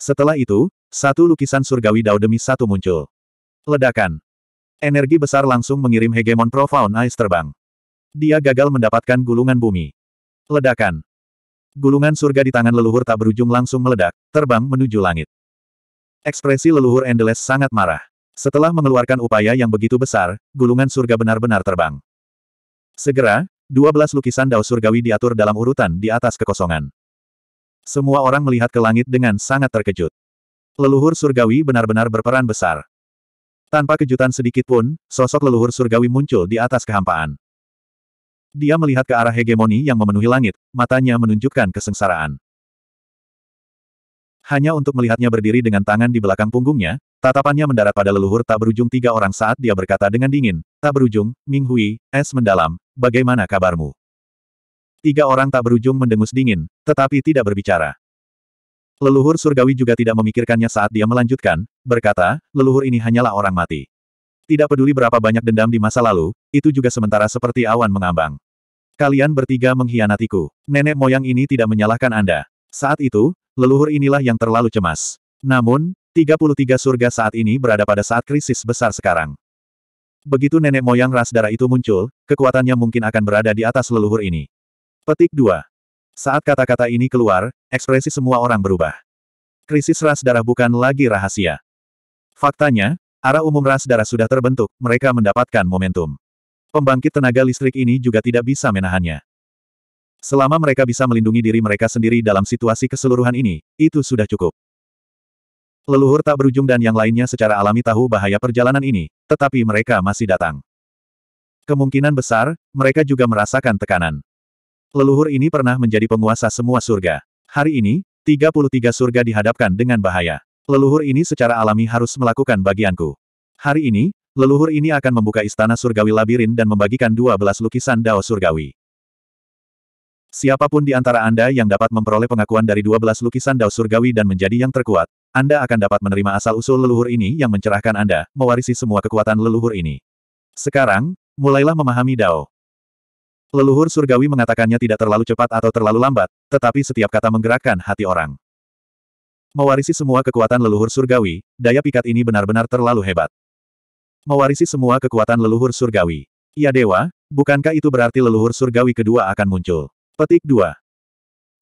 Setelah itu, satu lukisan surgawi dao demi satu muncul. Ledakan. Energi besar langsung mengirim hegemon profound ice terbang. Dia gagal mendapatkan gulungan bumi. Ledakan. Gulungan surga di tangan leluhur tak berujung langsung meledak, terbang menuju langit. Ekspresi leluhur Endeles sangat marah. Setelah mengeluarkan upaya yang begitu besar, gulungan surga benar-benar terbang. Segera, 12 lukisan dao surgawi diatur dalam urutan di atas kekosongan. Semua orang melihat ke langit dengan sangat terkejut. Leluhur surgawi benar-benar berperan besar. Tanpa kejutan sedikit pun, sosok leluhur surgawi muncul di atas kehampaan. Dia melihat ke arah hegemoni yang memenuhi langit, matanya menunjukkan kesengsaraan. Hanya untuk melihatnya berdiri dengan tangan di belakang punggungnya, tatapannya mendarat pada leluhur tak berujung tiga orang saat dia berkata dengan dingin, tak berujung, Ming Hui, es mendalam, bagaimana kabarmu? Tiga orang tak berujung mendengus dingin, tetapi tidak berbicara. Leluhur surgawi juga tidak memikirkannya saat dia melanjutkan, berkata, leluhur ini hanyalah orang mati. Tidak peduli berapa banyak dendam di masa lalu, itu juga sementara seperti awan mengambang. Kalian bertiga mengkhianatiku. Nenek moyang ini tidak menyalahkan Anda. Saat itu, leluhur inilah yang terlalu cemas. Namun, 33 surga saat ini berada pada saat krisis besar sekarang. Begitu nenek moyang ras darah itu muncul, kekuatannya mungkin akan berada di atas leluhur ini. Petik 2. Saat kata-kata ini keluar, ekspresi semua orang berubah. Krisis ras darah bukan lagi rahasia. Faktanya, arah umum ras darah sudah terbentuk, mereka mendapatkan momentum. Pembangkit tenaga listrik ini juga tidak bisa menahannya. Selama mereka bisa melindungi diri mereka sendiri dalam situasi keseluruhan ini, itu sudah cukup. Leluhur tak berujung dan yang lainnya secara alami tahu bahaya perjalanan ini, tetapi mereka masih datang. Kemungkinan besar, mereka juga merasakan tekanan. Leluhur ini pernah menjadi penguasa semua surga. Hari ini, 33 surga dihadapkan dengan bahaya. Leluhur ini secara alami harus melakukan bagianku. Hari ini, Leluhur ini akan membuka istana surgawi labirin dan membagikan dua belas lukisan Dao surgawi. Siapapun di antara Anda yang dapat memperoleh pengakuan dari dua belas lukisan Dao surgawi dan menjadi yang terkuat, Anda akan dapat menerima asal-usul leluhur ini yang mencerahkan Anda, mewarisi semua kekuatan leluhur ini. Sekarang, mulailah memahami Dao. Leluhur surgawi mengatakannya tidak terlalu cepat atau terlalu lambat, tetapi setiap kata menggerakkan hati orang. Mewarisi semua kekuatan leluhur surgawi, daya pikat ini benar-benar terlalu hebat mewarisi semua kekuatan leluhur surgawi. Ya dewa, bukankah itu berarti leluhur surgawi kedua akan muncul? Petik 2.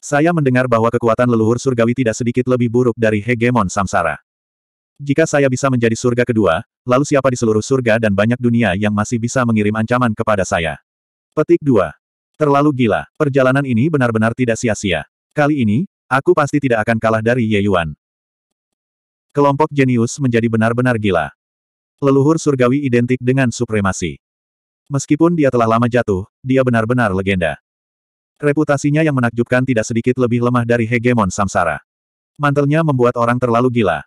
Saya mendengar bahwa kekuatan leluhur surgawi tidak sedikit lebih buruk dari hegemon samsara. Jika saya bisa menjadi surga kedua, lalu siapa di seluruh surga dan banyak dunia yang masih bisa mengirim ancaman kepada saya? Petik 2. Terlalu gila, perjalanan ini benar-benar tidak sia-sia. Kali ini, aku pasti tidak akan kalah dari Ye Yuan. Kelompok jenius menjadi benar-benar gila leluhur surgawi identik dengan supremasi. Meskipun dia telah lama jatuh, dia benar-benar legenda. Reputasinya yang menakjubkan tidak sedikit lebih lemah dari hegemon samsara. Mantelnya membuat orang terlalu gila.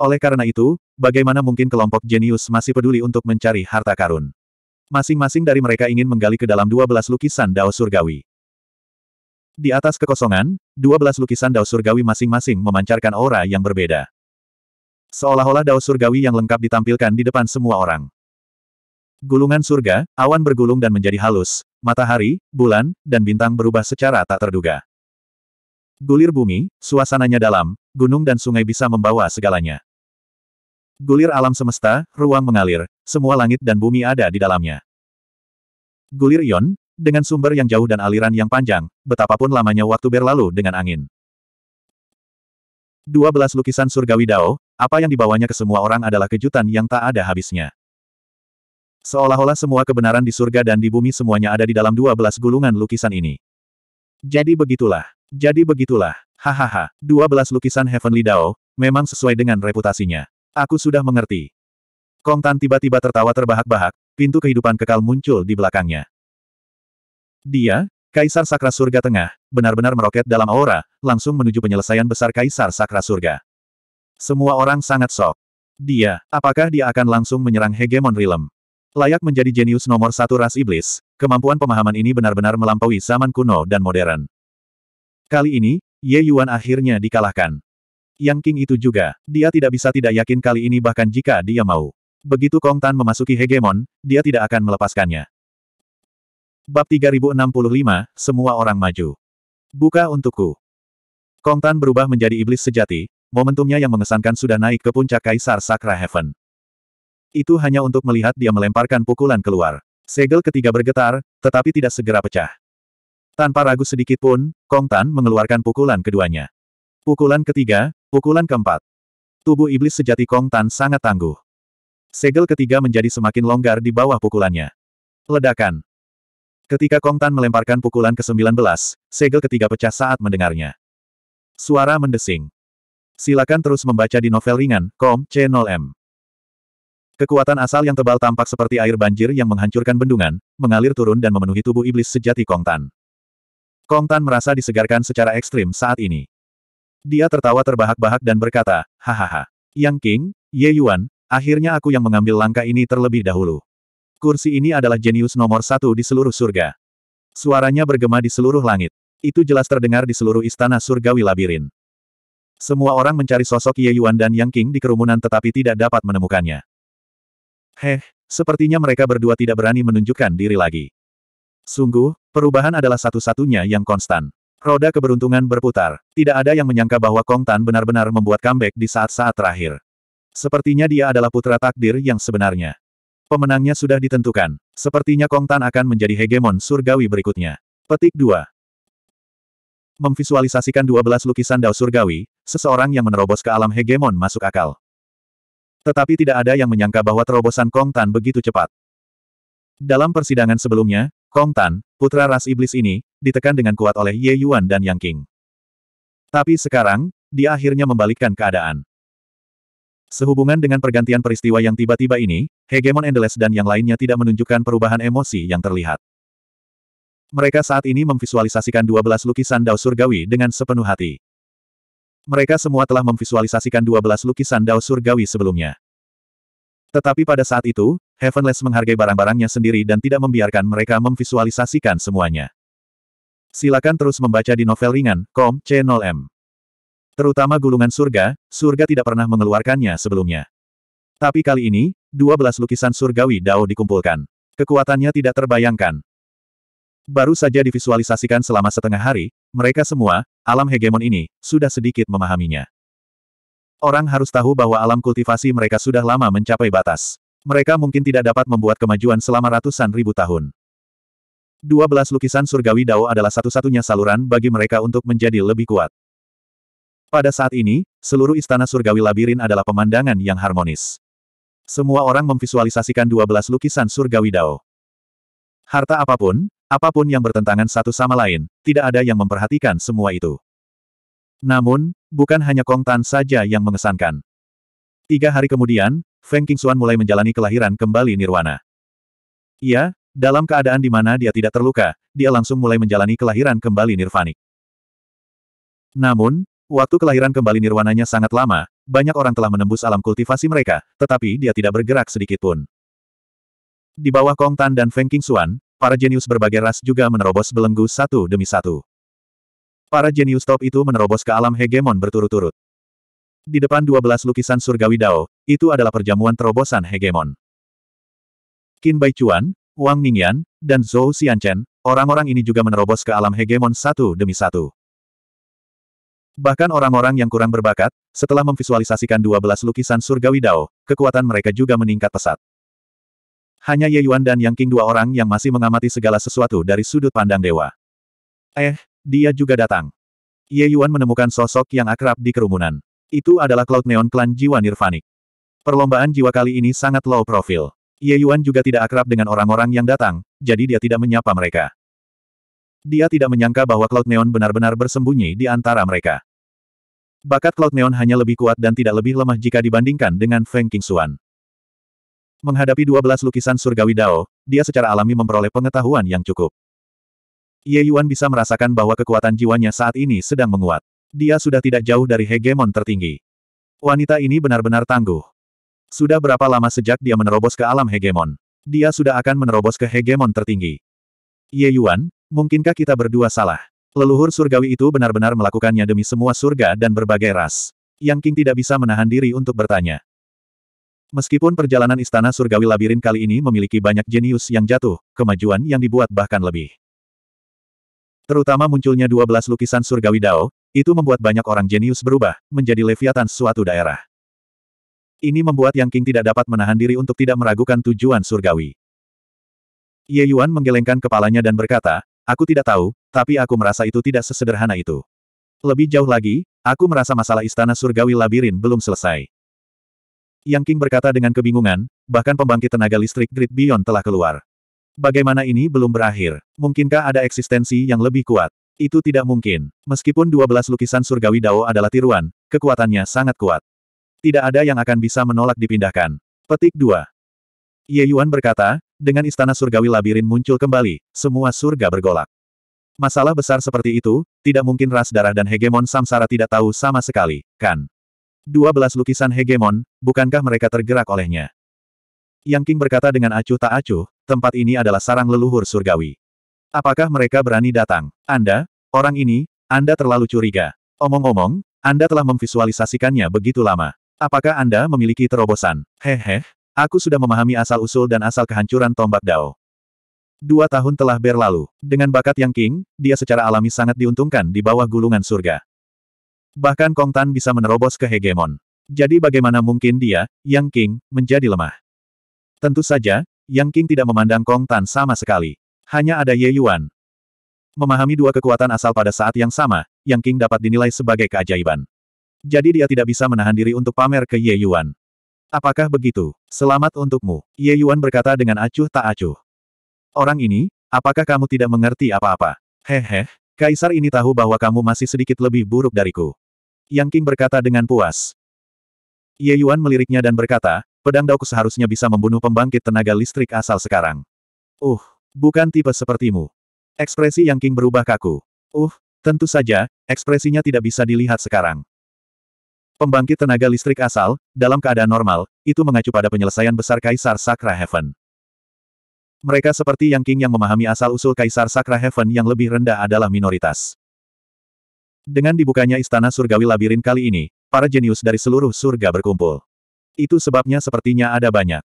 Oleh karena itu, bagaimana mungkin kelompok jenius masih peduli untuk mencari harta karun? Masing-masing dari mereka ingin menggali ke dalam 12 lukisan Dao Surgawi. Di atas kekosongan, 12 lukisan Dao Surgawi masing-masing memancarkan aura yang berbeda. Seolah-olah Dao surgawi yang lengkap ditampilkan di depan semua orang. Gulungan surga, awan bergulung dan menjadi halus, matahari, bulan, dan bintang berubah secara tak terduga. Gulir bumi, suasananya dalam, gunung dan sungai bisa membawa segalanya. Gulir alam semesta, ruang mengalir, semua langit dan bumi ada di dalamnya. Gulir ion, dengan sumber yang jauh dan aliran yang panjang, betapapun lamanya waktu berlalu dengan angin. 12 lukisan surgawi Dao, apa yang dibawanya ke semua orang adalah kejutan yang tak ada habisnya. Seolah-olah semua kebenaran di surga dan di bumi semuanya ada di dalam dua belas gulungan lukisan ini. Jadi begitulah. Jadi begitulah. Hahaha, dua belas lukisan Heavenly Dao, memang sesuai dengan reputasinya. Aku sudah mengerti. Kong Tan tiba-tiba tertawa terbahak-bahak, pintu kehidupan kekal muncul di belakangnya. Dia, Kaisar Sakra Surga Tengah, benar-benar meroket dalam aura, langsung menuju penyelesaian besar Kaisar Sakra Surga. Semua orang sangat sok. Dia, apakah dia akan langsung menyerang hegemon realm? Layak menjadi jenius nomor satu ras iblis, kemampuan pemahaman ini benar-benar melampaui zaman kuno dan modern. Kali ini, Ye Yuan akhirnya dikalahkan. Yang King itu juga, dia tidak bisa tidak yakin kali ini bahkan jika dia mau. Begitu Kong Tan memasuki hegemon, dia tidak akan melepaskannya. Bab 3065, semua orang maju. Buka untukku. Kong Tan berubah menjadi iblis sejati, Momentumnya yang mengesankan sudah naik ke puncak Kaisar Sakra Heaven. Itu hanya untuk melihat dia melemparkan pukulan keluar. Segel ketiga bergetar, tetapi tidak segera pecah. Tanpa ragu sedikit pun, Kong Tan mengeluarkan pukulan keduanya. Pukulan ketiga, pukulan keempat. Tubuh iblis sejati Kong Tan sangat tangguh. Segel ketiga menjadi semakin longgar di bawah pukulannya. Ledakan. Ketika Kong Tan melemparkan pukulan ke-19, segel ketiga pecah saat mendengarnya. Suara mendesing. Silakan terus membaca di novel ringan, Com, C0M. Kekuatan asal yang tebal tampak seperti air banjir yang menghancurkan bendungan, mengalir turun dan memenuhi tubuh iblis sejati Kong Tan. Kong Tan merasa disegarkan secara ekstrim saat ini. Dia tertawa terbahak-bahak dan berkata, Hahaha. Yang King, Ye Yuan, akhirnya aku yang mengambil langkah ini terlebih dahulu. Kursi ini adalah jenius nomor satu di seluruh surga. Suaranya bergema di seluruh langit. Itu jelas terdengar di seluruh istana surgawi labirin. Semua orang mencari sosok Ye Yuan dan Yang King di kerumunan tetapi tidak dapat menemukannya. Heh, sepertinya mereka berdua tidak berani menunjukkan diri lagi. Sungguh, perubahan adalah satu-satunya yang konstan. Roda keberuntungan berputar. Tidak ada yang menyangka bahwa Kong Tan benar-benar membuat comeback di saat-saat terakhir. Sepertinya dia adalah putra takdir yang sebenarnya. Pemenangnya sudah ditentukan. Sepertinya Kong Tan akan menjadi hegemon surgawi berikutnya. Petik 2. Memvisualisasikan 12 lukisan Dao Surgawi, seseorang yang menerobos ke alam hegemon masuk akal. Tetapi tidak ada yang menyangka bahwa terobosan Kong Tan begitu cepat. Dalam persidangan sebelumnya, Kong Tan, putra ras iblis ini, ditekan dengan kuat oleh Ye Yuan dan Yang King. Tapi sekarang, dia akhirnya membalikkan keadaan. Sehubungan dengan pergantian peristiwa yang tiba-tiba ini, Hegemon Endless dan yang lainnya tidak menunjukkan perubahan emosi yang terlihat. Mereka saat ini memvisualisasikan 12 lukisan Dao Surgawi dengan sepenuh hati. Mereka semua telah memvisualisasikan 12 lukisan Dao surgawi sebelumnya. Tetapi pada saat itu, Heavenless menghargai barang-barangnya sendiri dan tidak membiarkan mereka memvisualisasikan semuanya. Silakan terus membaca di novel ringan, Com, C0M. Terutama gulungan surga, surga tidak pernah mengeluarkannya sebelumnya. Tapi kali ini, 12 lukisan surgawi Dao dikumpulkan. Kekuatannya tidak terbayangkan. Baru saja divisualisasikan selama setengah hari, mereka semua, alam hegemon ini, sudah sedikit memahaminya. Orang harus tahu bahwa alam kultivasi mereka sudah lama mencapai batas. Mereka mungkin tidak dapat membuat kemajuan selama ratusan ribu tahun. Dua belas lukisan surgawi Dao adalah satu-satunya saluran bagi mereka untuk menjadi lebih kuat. Pada saat ini, seluruh istana surgawi labirin adalah pemandangan yang harmonis. Semua orang memvisualisasikan dua belas lukisan surgawi Dao. Harta apapun, Apapun yang bertentangan satu sama lain, tidak ada yang memperhatikan semua itu. Namun, bukan hanya Kong Tan saja yang mengesankan. Tiga hari kemudian, Feng Qingxuan mulai menjalani kelahiran kembali Nirwana. Ia, dalam keadaan di mana dia tidak terluka, dia langsung mulai menjalani kelahiran kembali nirvanik. Namun, waktu kelahiran kembali nirwananya sangat lama, banyak orang telah menembus alam kultivasi mereka, tetapi dia tidak bergerak sedikitpun. Di bawah Kong Tan dan Feng Qingxuan, Para jenius berbagai ras juga menerobos belenggu satu demi satu. Para jenius top itu menerobos ke alam hegemon berturut-turut. Di depan dua belas lukisan surgawi Dao, itu adalah perjamuan terobosan hegemon. Qin Baichuan, Wang Ningyan, dan Zhou Xianchen, orang-orang ini juga menerobos ke alam hegemon satu demi satu. Bahkan orang-orang yang kurang berbakat, setelah memvisualisasikan dua belas lukisan surgawi Dao, kekuatan mereka juga meningkat pesat. Hanya Ye Yuan dan Yang King dua orang yang masih mengamati segala sesuatu dari sudut pandang dewa. Eh, dia juga datang. Ye Yuan menemukan sosok yang akrab di kerumunan. Itu adalah Cloud Neon Clan Jiwa Nirvanik. Perlombaan jiwa kali ini sangat low profil. Ye Yuan juga tidak akrab dengan orang-orang yang datang, jadi dia tidak menyapa mereka. Dia tidak menyangka bahwa Cloud Neon benar-benar bersembunyi di antara mereka. Bakat Cloud Neon hanya lebih kuat dan tidak lebih lemah jika dibandingkan dengan Feng Qingxuan. Menghadapi dua belas lukisan surgawi Dao, dia secara alami memperoleh pengetahuan yang cukup. Ye Yuan bisa merasakan bahwa kekuatan jiwanya saat ini sedang menguat. Dia sudah tidak jauh dari hegemon tertinggi. Wanita ini benar-benar tangguh. Sudah berapa lama sejak dia menerobos ke alam hegemon? Dia sudah akan menerobos ke hegemon tertinggi. Ye Yuan, mungkinkah kita berdua salah? Leluhur surgawi itu benar-benar melakukannya demi semua surga dan berbagai ras. Yang King tidak bisa menahan diri untuk bertanya. Meskipun perjalanan Istana Surgawi Labirin kali ini memiliki banyak jenius yang jatuh, kemajuan yang dibuat bahkan lebih. Terutama munculnya 12 lukisan Surgawi Dao, itu membuat banyak orang jenius berubah, menjadi Leviathan suatu daerah. Ini membuat Yang King tidak dapat menahan diri untuk tidak meragukan tujuan Surgawi. Ye Yuan menggelengkan kepalanya dan berkata, Aku tidak tahu, tapi aku merasa itu tidak sesederhana itu. Lebih jauh lagi, aku merasa masalah Istana Surgawi Labirin belum selesai. Yang King berkata dengan kebingungan, bahkan pembangkit tenaga listrik Great Beyond telah keluar. Bagaimana ini belum berakhir? Mungkinkah ada eksistensi yang lebih kuat? Itu tidak mungkin. Meskipun 12 lukisan surgawi Dao adalah tiruan, kekuatannya sangat kuat. Tidak ada yang akan bisa menolak dipindahkan. Petik 2. Ye Yuan berkata, dengan istana surgawi labirin muncul kembali, semua surga bergolak. Masalah besar seperti itu, tidak mungkin ras darah dan hegemon samsara tidak tahu sama sekali, kan? Dua belas lukisan hegemon, bukankah mereka tergerak olehnya? Yang King berkata dengan acuh tak acuh, tempat ini adalah sarang leluhur surgawi. Apakah mereka berani datang? Anda, orang ini, Anda terlalu curiga. Omong-omong, Anda telah memvisualisasikannya begitu lama. Apakah Anda memiliki terobosan? Hehe, aku sudah memahami asal-usul dan asal kehancuran tombak Dao. Dua tahun telah berlalu. Dengan bakat yang King, dia secara alami sangat diuntungkan di bawah gulungan surga. Bahkan Kong Tan bisa menerobos ke hegemon. Jadi bagaimana mungkin dia, Yang King, menjadi lemah? Tentu saja, Yang King tidak memandang Kong Tan sama sekali. Hanya ada Ye Yuan. Memahami dua kekuatan asal pada saat yang sama, Yang King dapat dinilai sebagai keajaiban. Jadi dia tidak bisa menahan diri untuk pamer ke Ye Yuan. Apakah begitu? Selamat untukmu, Ye Yuan berkata dengan acuh tak acuh. Orang ini, apakah kamu tidak mengerti apa-apa? Hehe, kaisar ini tahu bahwa kamu masih sedikit lebih buruk dariku. Yang King berkata dengan puas. Ye Yuan meliriknya dan berkata, pedang Daoku seharusnya bisa membunuh pembangkit tenaga listrik asal sekarang. Uh, bukan tipe sepertimu. Ekspresi Yang King berubah kaku. Uh, tentu saja, ekspresinya tidak bisa dilihat sekarang. Pembangkit tenaga listrik asal, dalam keadaan normal, itu mengacu pada penyelesaian besar Kaisar Sakra Heaven. Mereka seperti Yang King yang memahami asal-usul Kaisar Sakra Heaven yang lebih rendah adalah minoritas. Dengan dibukanya istana surgawi labirin kali ini, para jenius dari seluruh surga berkumpul. Itu sebabnya sepertinya ada banyak.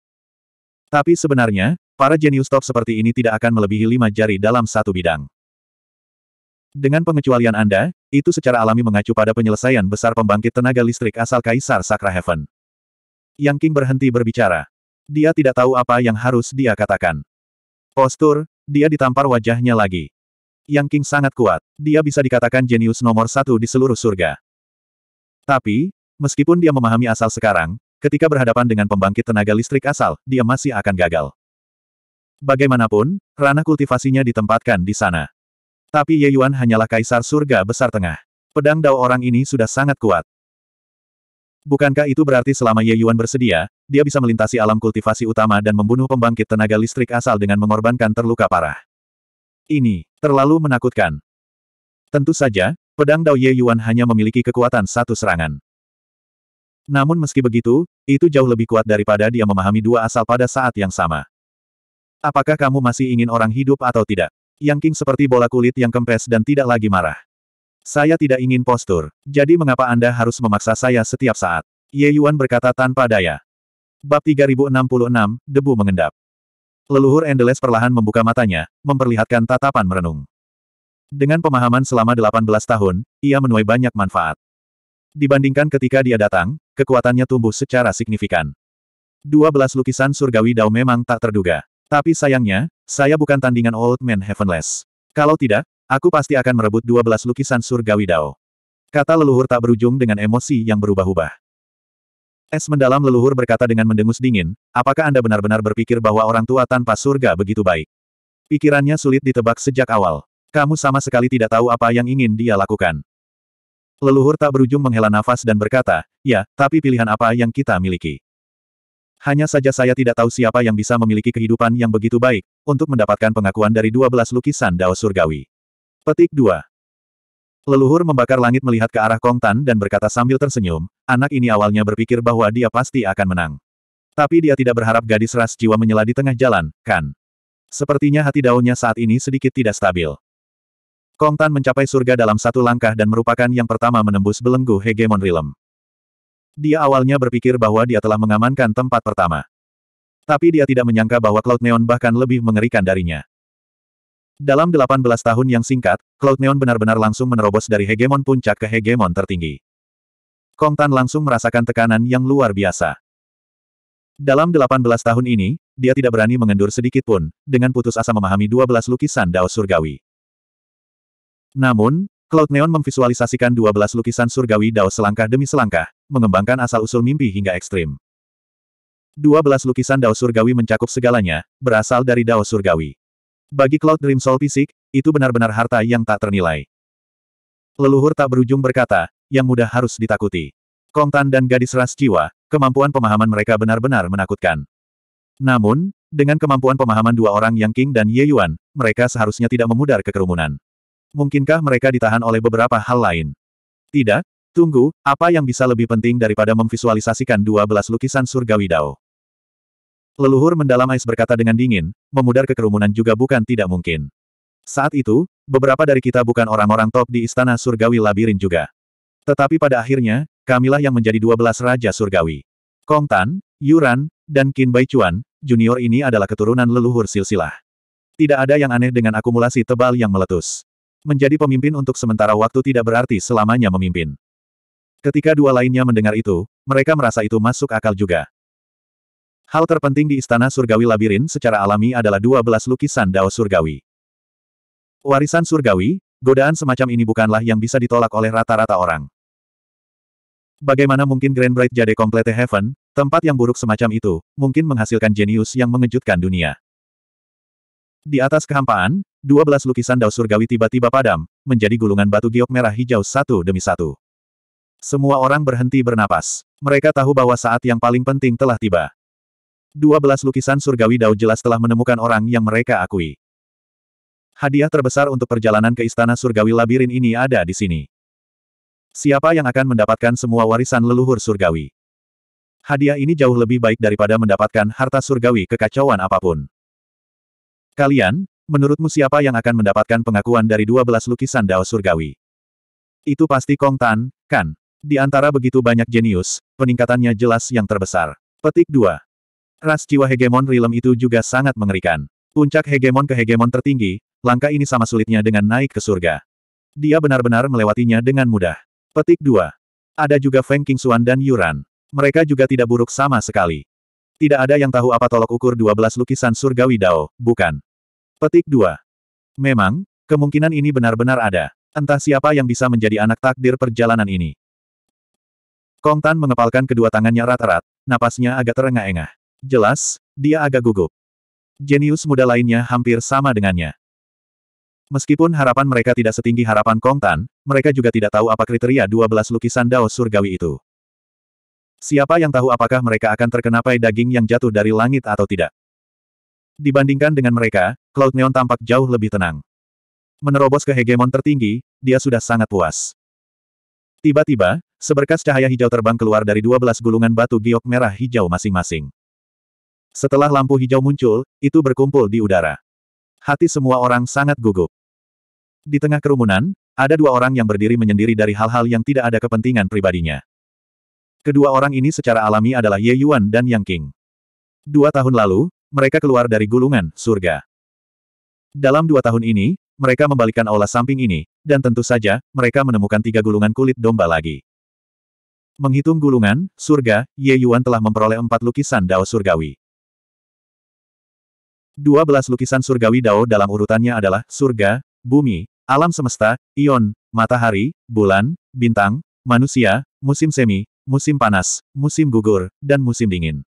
Tapi sebenarnya, para jenius top seperti ini tidak akan melebihi lima jari dalam satu bidang. Dengan pengecualian Anda, itu secara alami mengacu pada penyelesaian besar pembangkit tenaga listrik asal Kaisar Sakra Heaven. Yang King berhenti berbicara. Dia tidak tahu apa yang harus dia katakan. Postur, dia ditampar wajahnya lagi. Yang King sangat kuat. Dia bisa dikatakan jenius nomor satu di seluruh surga. Tapi, meskipun dia memahami asal sekarang, ketika berhadapan dengan pembangkit tenaga listrik asal, dia masih akan gagal. Bagaimanapun, ranah kultivasinya ditempatkan di sana. Tapi Ye Yuan hanyalah kaisar surga besar tengah. Pedang dao orang ini sudah sangat kuat. Bukankah itu berarti selama Ye Yuan bersedia, dia bisa melintasi alam kultivasi utama dan membunuh pembangkit tenaga listrik asal dengan mengorbankan terluka parah? Ini, terlalu menakutkan. Tentu saja, pedang Dao Ye Yuan hanya memiliki kekuatan satu serangan. Namun meski begitu, itu jauh lebih kuat daripada dia memahami dua asal pada saat yang sama. Apakah kamu masih ingin orang hidup atau tidak? Yang King seperti bola kulit yang kempes dan tidak lagi marah. Saya tidak ingin postur, jadi mengapa Anda harus memaksa saya setiap saat? Ye Yuan berkata tanpa daya. Bab 3066, Debu Mengendap. Leluhur Endeles perlahan membuka matanya, memperlihatkan tatapan merenung. Dengan pemahaman selama 18 tahun, ia menuai banyak manfaat. Dibandingkan ketika dia datang, kekuatannya tumbuh secara signifikan. 12 lukisan surgawi Dao memang tak terduga. Tapi sayangnya, saya bukan tandingan Old Man Heavenless. Kalau tidak, aku pasti akan merebut 12 lukisan surgawi Dao. Kata leluhur tak berujung dengan emosi yang berubah-ubah. Es mendalam leluhur berkata dengan mendengus dingin, apakah Anda benar-benar berpikir bahwa orang tua tanpa surga begitu baik? Pikirannya sulit ditebak sejak awal. Kamu sama sekali tidak tahu apa yang ingin dia lakukan. Leluhur tak berujung menghela nafas dan berkata, ya, tapi pilihan apa yang kita miliki? Hanya saja saya tidak tahu siapa yang bisa memiliki kehidupan yang begitu baik, untuk mendapatkan pengakuan dari dua belas lukisan Dao Surgawi. Petik 2. Leluhur membakar langit melihat ke arah Kong Tan dan berkata sambil tersenyum, anak ini awalnya berpikir bahwa dia pasti akan menang. Tapi dia tidak berharap gadis ras jiwa menyela di tengah jalan, kan? Sepertinya hati daunnya saat ini sedikit tidak stabil. Kong Tan mencapai surga dalam satu langkah dan merupakan yang pertama menembus belenggu hegemon realm. Dia awalnya berpikir bahwa dia telah mengamankan tempat pertama. Tapi dia tidak menyangka bahwa Cloud Neon bahkan lebih mengerikan darinya. Dalam 18 tahun yang singkat, Cloud Neon benar-benar langsung menerobos dari hegemon puncak ke hegemon tertinggi. Kong Tan langsung merasakan tekanan yang luar biasa. Dalam 18 tahun ini, dia tidak berani mengendur sedikit pun, dengan putus asa memahami 12 lukisan Dao Surgawi. Namun, Cloud Neon memvisualisasikan 12 lukisan surgawi Dao selangkah demi selangkah, mengembangkan asal-usul mimpi hingga ekstrim. 12 lukisan Dao Surgawi mencakup segalanya, berasal dari Dao Surgawi. Bagi Cloud Dream Soul Fisik, itu benar-benar harta yang tak ternilai. Leluhur tak berujung berkata, yang mudah harus ditakuti. Kongtan dan gadis ras jiwa, kemampuan pemahaman mereka benar-benar menakutkan. Namun, dengan kemampuan pemahaman dua orang Yang King dan Ye Yuan, mereka seharusnya tidak memudar ke kerumunan. Mungkinkah mereka ditahan oleh beberapa hal lain? Tidak, tunggu, apa yang bisa lebih penting daripada memvisualisasikan dua belas lukisan surgawi Dao? Leluhur mendalam ais berkata dengan dingin, memudar ke kerumunan juga bukan tidak mungkin. Saat itu, beberapa dari kita bukan orang-orang top di Istana Surgawi Labirin juga. Tetapi pada akhirnya, kamilah yang menjadi dua belas Raja Surgawi. Kong Tan, Yuran, dan Qin Bai Chuan, junior ini adalah keturunan leluhur silsilah. Tidak ada yang aneh dengan akumulasi tebal yang meletus. Menjadi pemimpin untuk sementara waktu tidak berarti selamanya memimpin. Ketika dua lainnya mendengar itu, mereka merasa itu masuk akal juga. Hal terpenting di Istana Surgawi Labirin secara alami adalah 12 lukisan Dao Surgawi. Warisan Surgawi, godaan semacam ini bukanlah yang bisa ditolak oleh rata-rata orang. Bagaimana mungkin Grand Bright Jade Complete Heaven, tempat yang buruk semacam itu, mungkin menghasilkan jenius yang mengejutkan dunia. Di atas kehampaan, 12 lukisan Dao Surgawi tiba-tiba padam, menjadi gulungan batu giok merah hijau satu demi satu. Semua orang berhenti bernapas. Mereka tahu bahwa saat yang paling penting telah tiba. 12 lukisan surgawi Dao jelas telah menemukan orang yang mereka akui. Hadiah terbesar untuk perjalanan ke Istana Surgawi Labirin ini ada di sini. Siapa yang akan mendapatkan semua warisan leluhur surgawi? Hadiah ini jauh lebih baik daripada mendapatkan harta surgawi kekacauan apapun. Kalian, menurutmu siapa yang akan mendapatkan pengakuan dari dua belas lukisan Dao surgawi? Itu pasti Kong Tan, kan? Di antara begitu banyak jenius, peningkatannya jelas yang terbesar. Petik 2. Ras jiwa hegemon rilem itu juga sangat mengerikan. Puncak hegemon ke hegemon tertinggi, langkah ini sama sulitnya dengan naik ke surga. Dia benar-benar melewatinya dengan mudah. Petik 2. Ada juga Feng Qingxuan dan Yuran. Mereka juga tidak buruk sama sekali. Tidak ada yang tahu apa tolok ukur 12 lukisan surgawi Dao, bukan? Petik 2. Memang, kemungkinan ini benar-benar ada. Entah siapa yang bisa menjadi anak takdir perjalanan ini. Kong Tan mengepalkan kedua tangannya rata-rat, napasnya agak terengah-engah. Jelas, dia agak gugup. Jenius muda lainnya hampir sama dengannya. Meskipun harapan mereka tidak setinggi harapan Kongtan, mereka juga tidak tahu apa kriteria 12 lukisan Dao surgawi itu. Siapa yang tahu apakah mereka akan terkena pai daging yang jatuh dari langit atau tidak. Dibandingkan dengan mereka, Cloud Neon tampak jauh lebih tenang. Menerobos ke hegemon tertinggi, dia sudah sangat puas. Tiba-tiba, seberkas cahaya hijau terbang keluar dari 12 gulungan batu giok merah hijau masing-masing. Setelah lampu hijau muncul, itu berkumpul di udara. Hati semua orang sangat gugup. Di tengah kerumunan, ada dua orang yang berdiri menyendiri dari hal-hal yang tidak ada kepentingan pribadinya. Kedua orang ini secara alami adalah Ye Yuan dan Yang King. Dua tahun lalu, mereka keluar dari gulungan surga. Dalam dua tahun ini, mereka membalikkan aula samping ini, dan tentu saja, mereka menemukan tiga gulungan kulit domba lagi. Menghitung gulungan, surga, Ye Yuan telah memperoleh empat lukisan Dao Surgawi. 12 lukisan surgawi Dao dalam urutannya adalah surga, bumi, alam semesta, ion, matahari, bulan, bintang, manusia, musim semi, musim panas, musim gugur, dan musim dingin.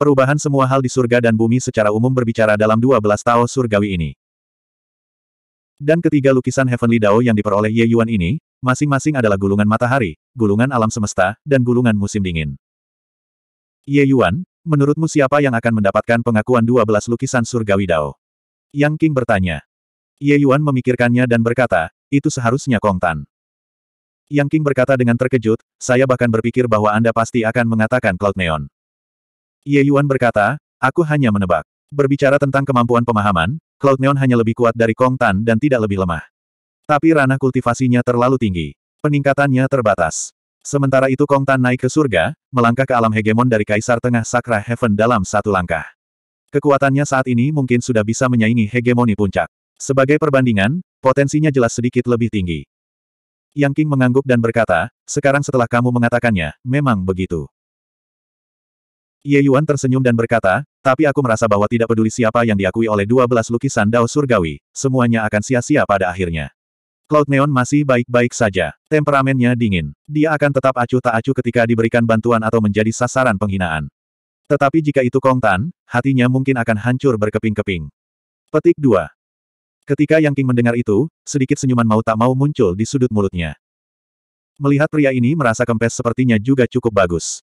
Perubahan semua hal di surga dan bumi secara umum berbicara dalam 12 Tao surgawi ini. Dan ketiga lukisan Heavenly Dao yang diperoleh Ye Yuan ini, masing-masing adalah gulungan matahari, gulungan alam semesta, dan gulungan musim dingin. Ye Yuan, Menurutmu siapa yang akan mendapatkan pengakuan 12 lukisan surgawi Dao? Yang King bertanya. Ye Yuan memikirkannya dan berkata, itu seharusnya Kong Tan. Yang King berkata dengan terkejut, saya bahkan berpikir bahwa Anda pasti akan mengatakan Cloud Neon. Ye Yuan berkata, aku hanya menebak. Berbicara tentang kemampuan pemahaman, Cloud Neon hanya lebih kuat dari Kong Tan dan tidak lebih lemah. Tapi ranah kultivasinya terlalu tinggi. Peningkatannya terbatas. Sementara itu Kong Tan naik ke surga, melangkah ke alam hegemon dari Kaisar Tengah Sakra Heaven dalam satu langkah. Kekuatannya saat ini mungkin sudah bisa menyaingi hegemoni puncak. Sebagai perbandingan, potensinya jelas sedikit lebih tinggi. Yang King mengangguk dan berkata, sekarang setelah kamu mengatakannya, memang begitu. Ye Yuan tersenyum dan berkata, tapi aku merasa bahwa tidak peduli siapa yang diakui oleh dua belas lukisan Dao Surgawi, semuanya akan sia-sia pada akhirnya. Cloud Neon masih baik-baik saja. Temperamennya dingin. Dia akan tetap acuh tak acuh ketika diberikan bantuan atau menjadi sasaran penghinaan. Tetapi jika itu Kong Tan, hatinya mungkin akan hancur berkeping-keping. Petik 2. Ketika Yang King mendengar itu, sedikit senyuman mau tak mau muncul di sudut mulutnya. Melihat pria ini merasa kempes sepertinya juga cukup bagus.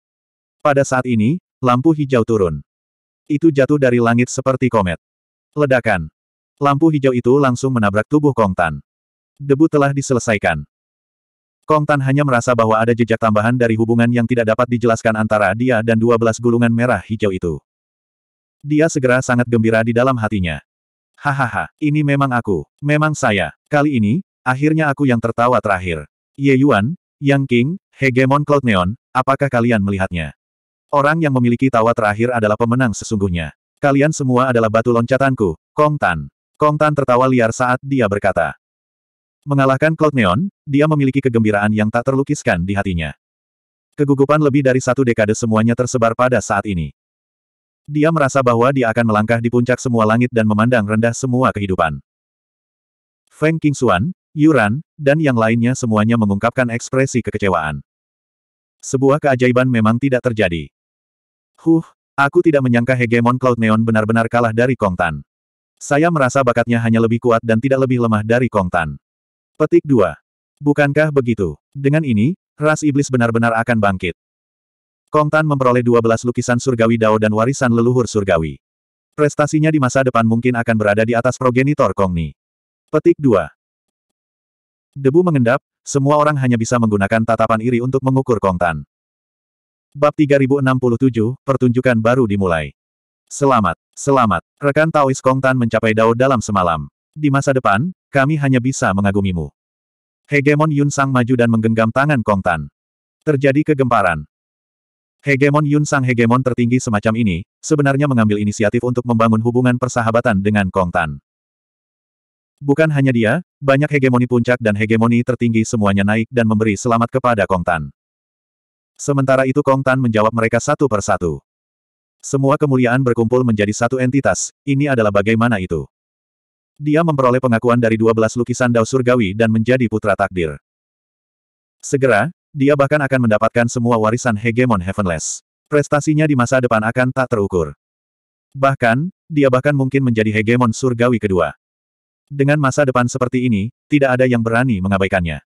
Pada saat ini, lampu hijau turun. Itu jatuh dari langit seperti komet. Ledakan. Lampu hijau itu langsung menabrak tubuh Kong Tan. Debu telah diselesaikan. Kong Tan hanya merasa bahwa ada jejak tambahan dari hubungan yang tidak dapat dijelaskan antara dia dan dua belas gulungan merah hijau itu. Dia segera sangat gembira di dalam hatinya. Hahaha, ini memang aku, memang saya. Kali ini, akhirnya aku yang tertawa terakhir. Ye Yuan, Yang King, Hegemon Cloud Neon, apakah kalian melihatnya? Orang yang memiliki tawa terakhir adalah pemenang sesungguhnya. Kalian semua adalah batu loncatanku, Kong Tan. Kong Tan tertawa liar saat dia berkata. Mengalahkan Cloud Neon, dia memiliki kegembiraan yang tak terlukiskan di hatinya. Kegugupan lebih dari satu dekade semuanya tersebar pada saat ini. Dia merasa bahwa dia akan melangkah di puncak semua langit dan memandang rendah semua kehidupan. Feng Qingxuan, Yuran, dan yang lainnya semuanya mengungkapkan ekspresi kekecewaan. Sebuah keajaiban memang tidak terjadi. Huh, aku tidak menyangka hegemon Cloud Neon benar-benar kalah dari Kong Tan. Saya merasa bakatnya hanya lebih kuat dan tidak lebih lemah dari Kong Tan. Petik 2. Bukankah begitu? Dengan ini, ras iblis benar-benar akan bangkit. Kong Tan memperoleh 12 lukisan surgawi Dao dan warisan leluhur surgawi. Prestasinya di masa depan mungkin akan berada di atas progenitor Kong Ni. Petik 2. Debu mengendap, semua orang hanya bisa menggunakan tatapan iri untuk mengukur Kong Tan. Bab 3067, pertunjukan baru dimulai. Selamat, selamat, rekan Taois Kong Tan mencapai Dao dalam semalam. Di masa depan, kami hanya bisa mengagumimu. Hegemon Yun Sang maju dan menggenggam tangan Kong Tan. Terjadi kegemparan. Hegemon Yun Sang hegemon tertinggi semacam ini, sebenarnya mengambil inisiatif untuk membangun hubungan persahabatan dengan Kong Tan. Bukan hanya dia, banyak hegemoni puncak dan hegemoni tertinggi semuanya naik dan memberi selamat kepada Kong Tan. Sementara itu Kong Tan menjawab mereka satu persatu. Semua kemuliaan berkumpul menjadi satu entitas, ini adalah bagaimana itu. Dia memperoleh pengakuan dari dua belas lukisan dao surgawi dan menjadi putra takdir. Segera, dia bahkan akan mendapatkan semua warisan hegemon Heavenless. Prestasinya di masa depan akan tak terukur. Bahkan, dia bahkan mungkin menjadi hegemon surgawi kedua. Dengan masa depan seperti ini, tidak ada yang berani mengabaikannya.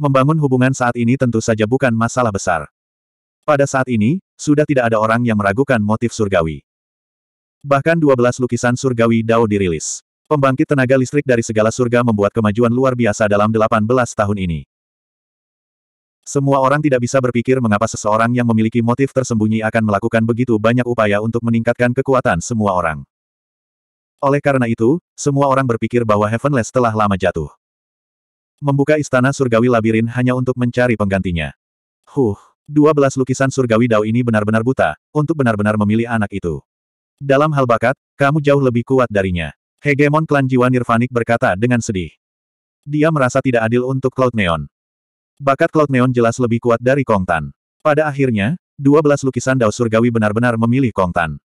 Membangun hubungan saat ini tentu saja bukan masalah besar. Pada saat ini, sudah tidak ada orang yang meragukan motif surgawi. Bahkan 12 lukisan surgawi Dao dirilis. Pembangkit tenaga listrik dari segala surga membuat kemajuan luar biasa dalam 18 tahun ini. Semua orang tidak bisa berpikir mengapa seseorang yang memiliki motif tersembunyi akan melakukan begitu banyak upaya untuk meningkatkan kekuatan semua orang. Oleh karena itu, semua orang berpikir bahwa Heavenless telah lama jatuh. Membuka istana surgawi labirin hanya untuk mencari penggantinya. Huh, 12 lukisan surgawi Dao ini benar-benar buta, untuk benar-benar memilih anak itu. Dalam hal bakat, kamu jauh lebih kuat darinya. Hegemon klan jiwa nirvanik berkata dengan sedih. Dia merasa tidak adil untuk Cloud Neon. Bakat Cloud Neon jelas lebih kuat dari Kong Tan. Pada akhirnya, 12 lukisan Dao Surgawi benar-benar memilih Kong Tan.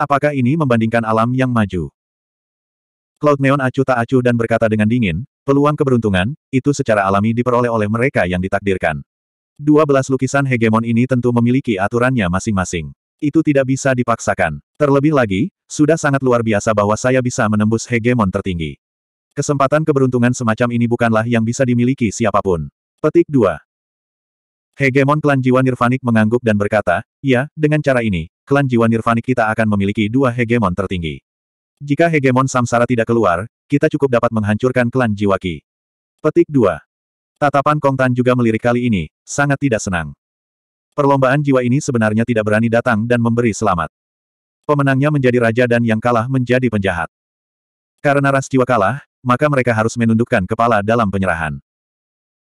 Apakah ini membandingkan alam yang maju? Cloud Neon acuh tak acuh dan berkata dengan dingin, peluang keberuntungan, itu secara alami diperoleh oleh mereka yang ditakdirkan. 12 lukisan hegemon ini tentu memiliki aturannya masing-masing. Itu tidak bisa dipaksakan. Terlebih lagi, sudah sangat luar biasa bahwa saya bisa menembus hegemon tertinggi. Kesempatan keberuntungan semacam ini bukanlah yang bisa dimiliki siapapun. Petik 2. Hegemon klan jiwa nirvanik mengangguk dan berkata, Ya, dengan cara ini, klan jiwa nirvanik kita akan memiliki dua hegemon tertinggi. Jika hegemon samsara tidak keluar, kita cukup dapat menghancurkan klan jiwaki. Petik 2. Tatapan Kongtan juga melirik kali ini, sangat tidak senang. Perlombaan jiwa ini sebenarnya tidak berani datang dan memberi selamat. Pemenangnya menjadi raja dan yang kalah menjadi penjahat. Karena ras jiwa kalah, maka mereka harus menundukkan kepala dalam penyerahan.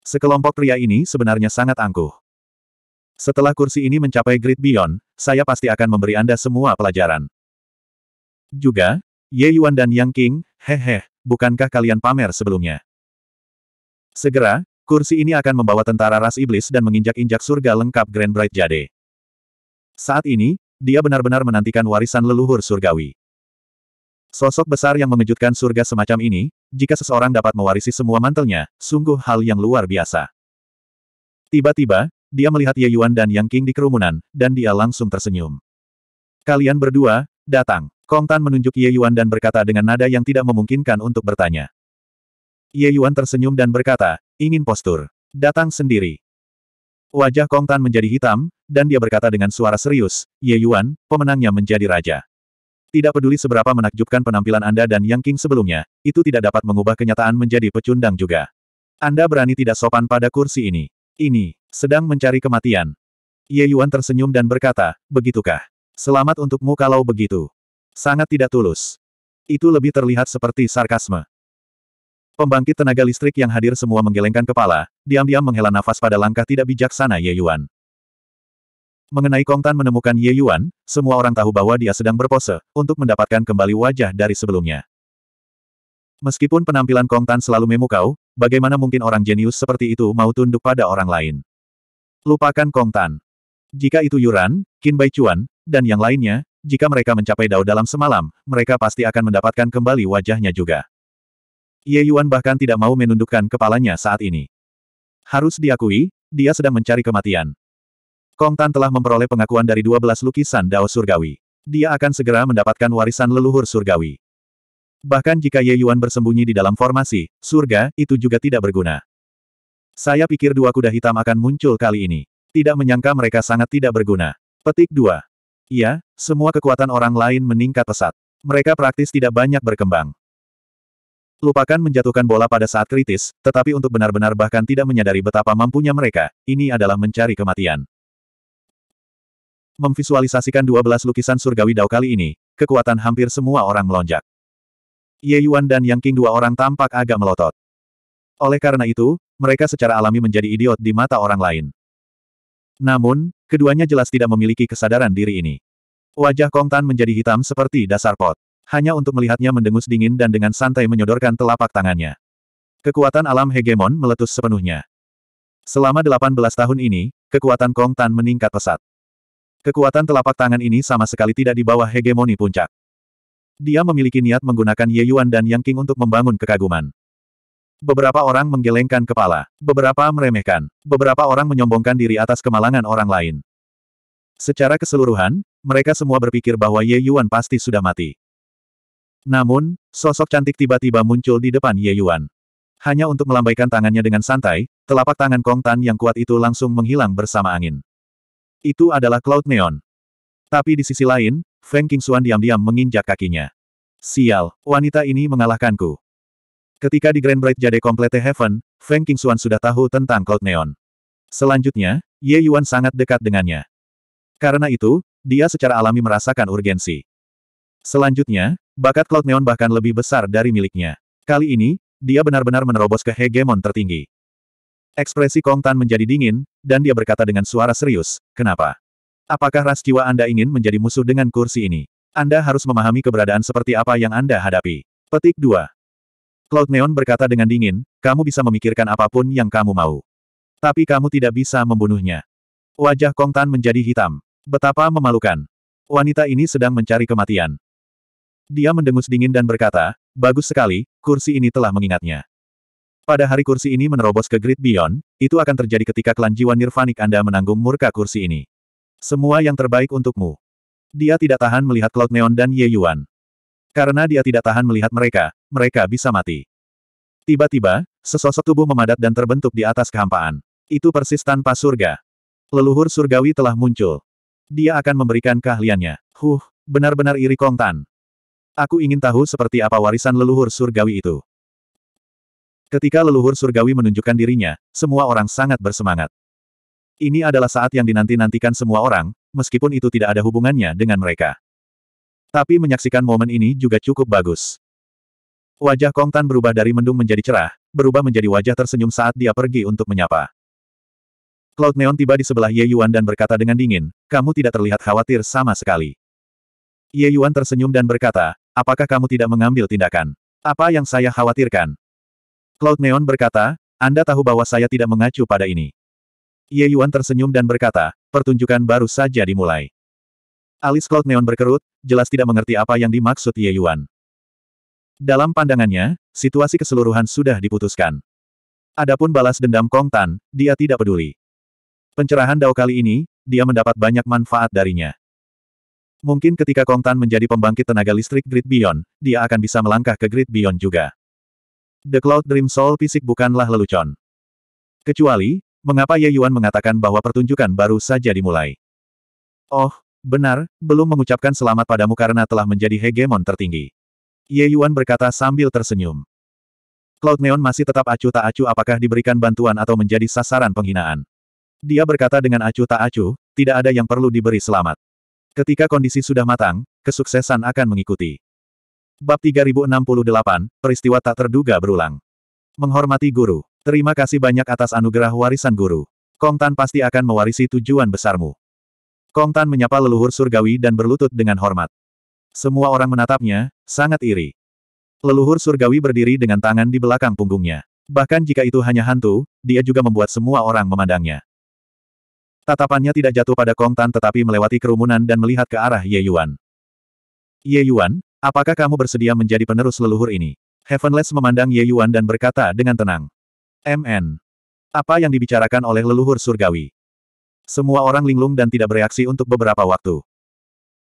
Sekelompok pria ini sebenarnya sangat angkuh. Setelah kursi ini mencapai Great Beyond, saya pasti akan memberi Anda semua pelajaran. Juga, Ye Yuan dan Yang King, hehe, bukankah kalian pamer sebelumnya? Segera, Kursi ini akan membawa tentara ras iblis dan menginjak-injak surga lengkap Grand Bright Jade. Saat ini, dia benar-benar menantikan warisan leluhur surgawi. Sosok besar yang mengejutkan surga semacam ini, jika seseorang dapat mewarisi semua mantelnya, sungguh hal yang luar biasa. Tiba-tiba, dia melihat Ye Yuan dan Yang King di kerumunan, dan dia langsung tersenyum. Kalian berdua, datang. Kong Tan menunjuk Ye Yuan dan berkata dengan nada yang tidak memungkinkan untuk bertanya. Ye Yuan tersenyum dan berkata, ingin postur. Datang sendiri. Wajah Kong Tan menjadi hitam, dan dia berkata dengan suara serius, Ye Yuan, pemenangnya menjadi raja. Tidak peduli seberapa menakjubkan penampilan Anda dan Yang King sebelumnya, itu tidak dapat mengubah kenyataan menjadi pecundang juga. Anda berani tidak sopan pada kursi ini. Ini, sedang mencari kematian. Ye Yuan tersenyum dan berkata, begitukah? Selamat untukmu kalau begitu. Sangat tidak tulus. Itu lebih terlihat seperti sarkasme. Pembangkit tenaga listrik yang hadir semua menggelengkan kepala, diam-diam menghela nafas pada langkah tidak bijaksana Ye Yuan. Mengenai Kong Tan menemukan Ye Yuan, semua orang tahu bahwa dia sedang berpose, untuk mendapatkan kembali wajah dari sebelumnya. Meskipun penampilan Kong Tan selalu memukau, bagaimana mungkin orang jenius seperti itu mau tunduk pada orang lain? Lupakan Kong Tan. Jika itu Yuran, Qin Bai Chuan, dan yang lainnya, jika mereka mencapai Dao dalam semalam, mereka pasti akan mendapatkan kembali wajahnya juga. Ye Yuan bahkan tidak mau menundukkan kepalanya saat ini. Harus diakui, dia sedang mencari kematian. Kong Tan telah memperoleh pengakuan dari 12 lukisan Dao Surgawi. Dia akan segera mendapatkan warisan leluhur surgawi. Bahkan jika Ye Yuan bersembunyi di dalam formasi, surga, itu juga tidak berguna. Saya pikir dua kuda hitam akan muncul kali ini. Tidak menyangka mereka sangat tidak berguna. Petik 2. Iya, semua kekuatan orang lain meningkat pesat. Mereka praktis tidak banyak berkembang. Lupakan menjatuhkan bola pada saat kritis, tetapi untuk benar-benar bahkan tidak menyadari betapa mampunya mereka, ini adalah mencari kematian. Memvisualisasikan 12 lukisan surgawi Dao kali ini, kekuatan hampir semua orang melonjak. Ye Yuan dan Yang King dua orang tampak agak melotot. Oleh karena itu, mereka secara alami menjadi idiot di mata orang lain. Namun, keduanya jelas tidak memiliki kesadaran diri ini. Wajah Kong Tan menjadi hitam seperti dasar pot hanya untuk melihatnya mendengus dingin dan dengan santai menyodorkan telapak tangannya. Kekuatan alam hegemon meletus sepenuhnya. Selama 18 tahun ini, kekuatan Kong Tan meningkat pesat. Kekuatan telapak tangan ini sama sekali tidak di bawah hegemoni puncak. Dia memiliki niat menggunakan Ye Yuan dan Yang King untuk membangun kekaguman. Beberapa orang menggelengkan kepala, beberapa meremehkan, beberapa orang menyombongkan diri atas kemalangan orang lain. Secara keseluruhan, mereka semua berpikir bahwa Ye Yuan pasti sudah mati. Namun, sosok cantik tiba-tiba muncul di depan Ye Yuan. Hanya untuk melambaikan tangannya dengan santai, telapak tangan Kong Tan yang kuat itu langsung menghilang bersama angin. Itu adalah Cloud Neon. Tapi di sisi lain, Feng Xuan diam-diam menginjak kakinya. Sial, wanita ini mengalahkanku. Ketika di Grand Bright Jade Complete Heaven, Feng Xuan sudah tahu tentang Cloud Neon. Selanjutnya, Ye Yuan sangat dekat dengannya. Karena itu, dia secara alami merasakan urgensi. Selanjutnya, Bakat Cloud Neon bahkan lebih besar dari miliknya. Kali ini, dia benar-benar menerobos ke hegemon tertinggi. Ekspresi Kong Tan menjadi dingin, dan dia berkata dengan suara serius, kenapa? Apakah ras jiwa Anda ingin menjadi musuh dengan kursi ini? Anda harus memahami keberadaan seperti apa yang Anda hadapi. Petik 2. Cloud Neon berkata dengan dingin, kamu bisa memikirkan apapun yang kamu mau. Tapi kamu tidak bisa membunuhnya. Wajah Kong Tan menjadi hitam. Betapa memalukan. Wanita ini sedang mencari kematian. Dia mendengus dingin dan berkata, bagus sekali, kursi ini telah mengingatnya. Pada hari kursi ini menerobos ke Great Beyond, itu akan terjadi ketika klan jiwa nirvanik Anda menanggung murka kursi ini. Semua yang terbaik untukmu. Dia tidak tahan melihat Cloud Neon dan Ye Yuan. Karena dia tidak tahan melihat mereka, mereka bisa mati. Tiba-tiba, sesosok tubuh memadat dan terbentuk di atas kehampaan. Itu persis tanpa surga. Leluhur surgawi telah muncul. Dia akan memberikan keahliannya. Huh, benar-benar iri Kongtan. Aku ingin tahu seperti apa warisan leluhur surgawi itu. Ketika leluhur surgawi menunjukkan dirinya, semua orang sangat bersemangat. Ini adalah saat yang dinanti-nantikan semua orang, meskipun itu tidak ada hubungannya dengan mereka. Tapi menyaksikan momen ini juga cukup bagus. Wajah Kong Tan berubah dari mendung menjadi cerah, berubah menjadi wajah tersenyum saat dia pergi untuk menyapa. Cloud Neon tiba di sebelah Ye Yuan dan berkata dengan dingin, kamu tidak terlihat khawatir sama sekali. Ye Yuan tersenyum dan berkata, Apakah kamu tidak mengambil tindakan? Apa yang saya khawatirkan? Cloud Neon berkata, Anda tahu bahwa saya tidak mengacu pada ini. Ye Yuan tersenyum dan berkata, pertunjukan baru saja dimulai. Alis Cloud Neon berkerut, jelas tidak mengerti apa yang dimaksud Ye Yuan. Dalam pandangannya, situasi keseluruhan sudah diputuskan. Adapun balas dendam Kong Tan, dia tidak peduli. Pencerahan Dao kali ini, dia mendapat banyak manfaat darinya. Mungkin ketika Kong Tan menjadi pembangkit tenaga listrik Grid Beyond, dia akan bisa melangkah ke Grid Beyond juga. The Cloud Dream Soul fisik bukanlah lelucon. Kecuali, mengapa Ye Yuan mengatakan bahwa pertunjukan baru saja dimulai. Oh, benar, belum mengucapkan selamat padamu karena telah menjadi hegemon tertinggi. Ye Yuan berkata sambil tersenyum. Cloud Neon masih tetap acuh tak acuh apakah diberikan bantuan atau menjadi sasaran penghinaan. Dia berkata dengan acuh tak acuh, tidak ada yang perlu diberi selamat. Ketika kondisi sudah matang, kesuksesan akan mengikuti. Bab 3068, Peristiwa Tak Terduga Berulang. Menghormati Guru. Terima kasih banyak atas anugerah warisan Guru. Kong Tan pasti akan mewarisi tujuan besarmu. Kong Tan menyapa leluhur surgawi dan berlutut dengan hormat. Semua orang menatapnya, sangat iri. Leluhur surgawi berdiri dengan tangan di belakang punggungnya. Bahkan jika itu hanya hantu, dia juga membuat semua orang memandangnya. Tatapannya tidak jatuh pada Kong Tan tetapi melewati kerumunan dan melihat ke arah Ye Yuan. Ye Yuan, apakah kamu bersedia menjadi penerus leluhur ini? Heavenless memandang Ye Yuan dan berkata dengan tenang. MN. Apa yang dibicarakan oleh leluhur surgawi? Semua orang linglung dan tidak bereaksi untuk beberapa waktu.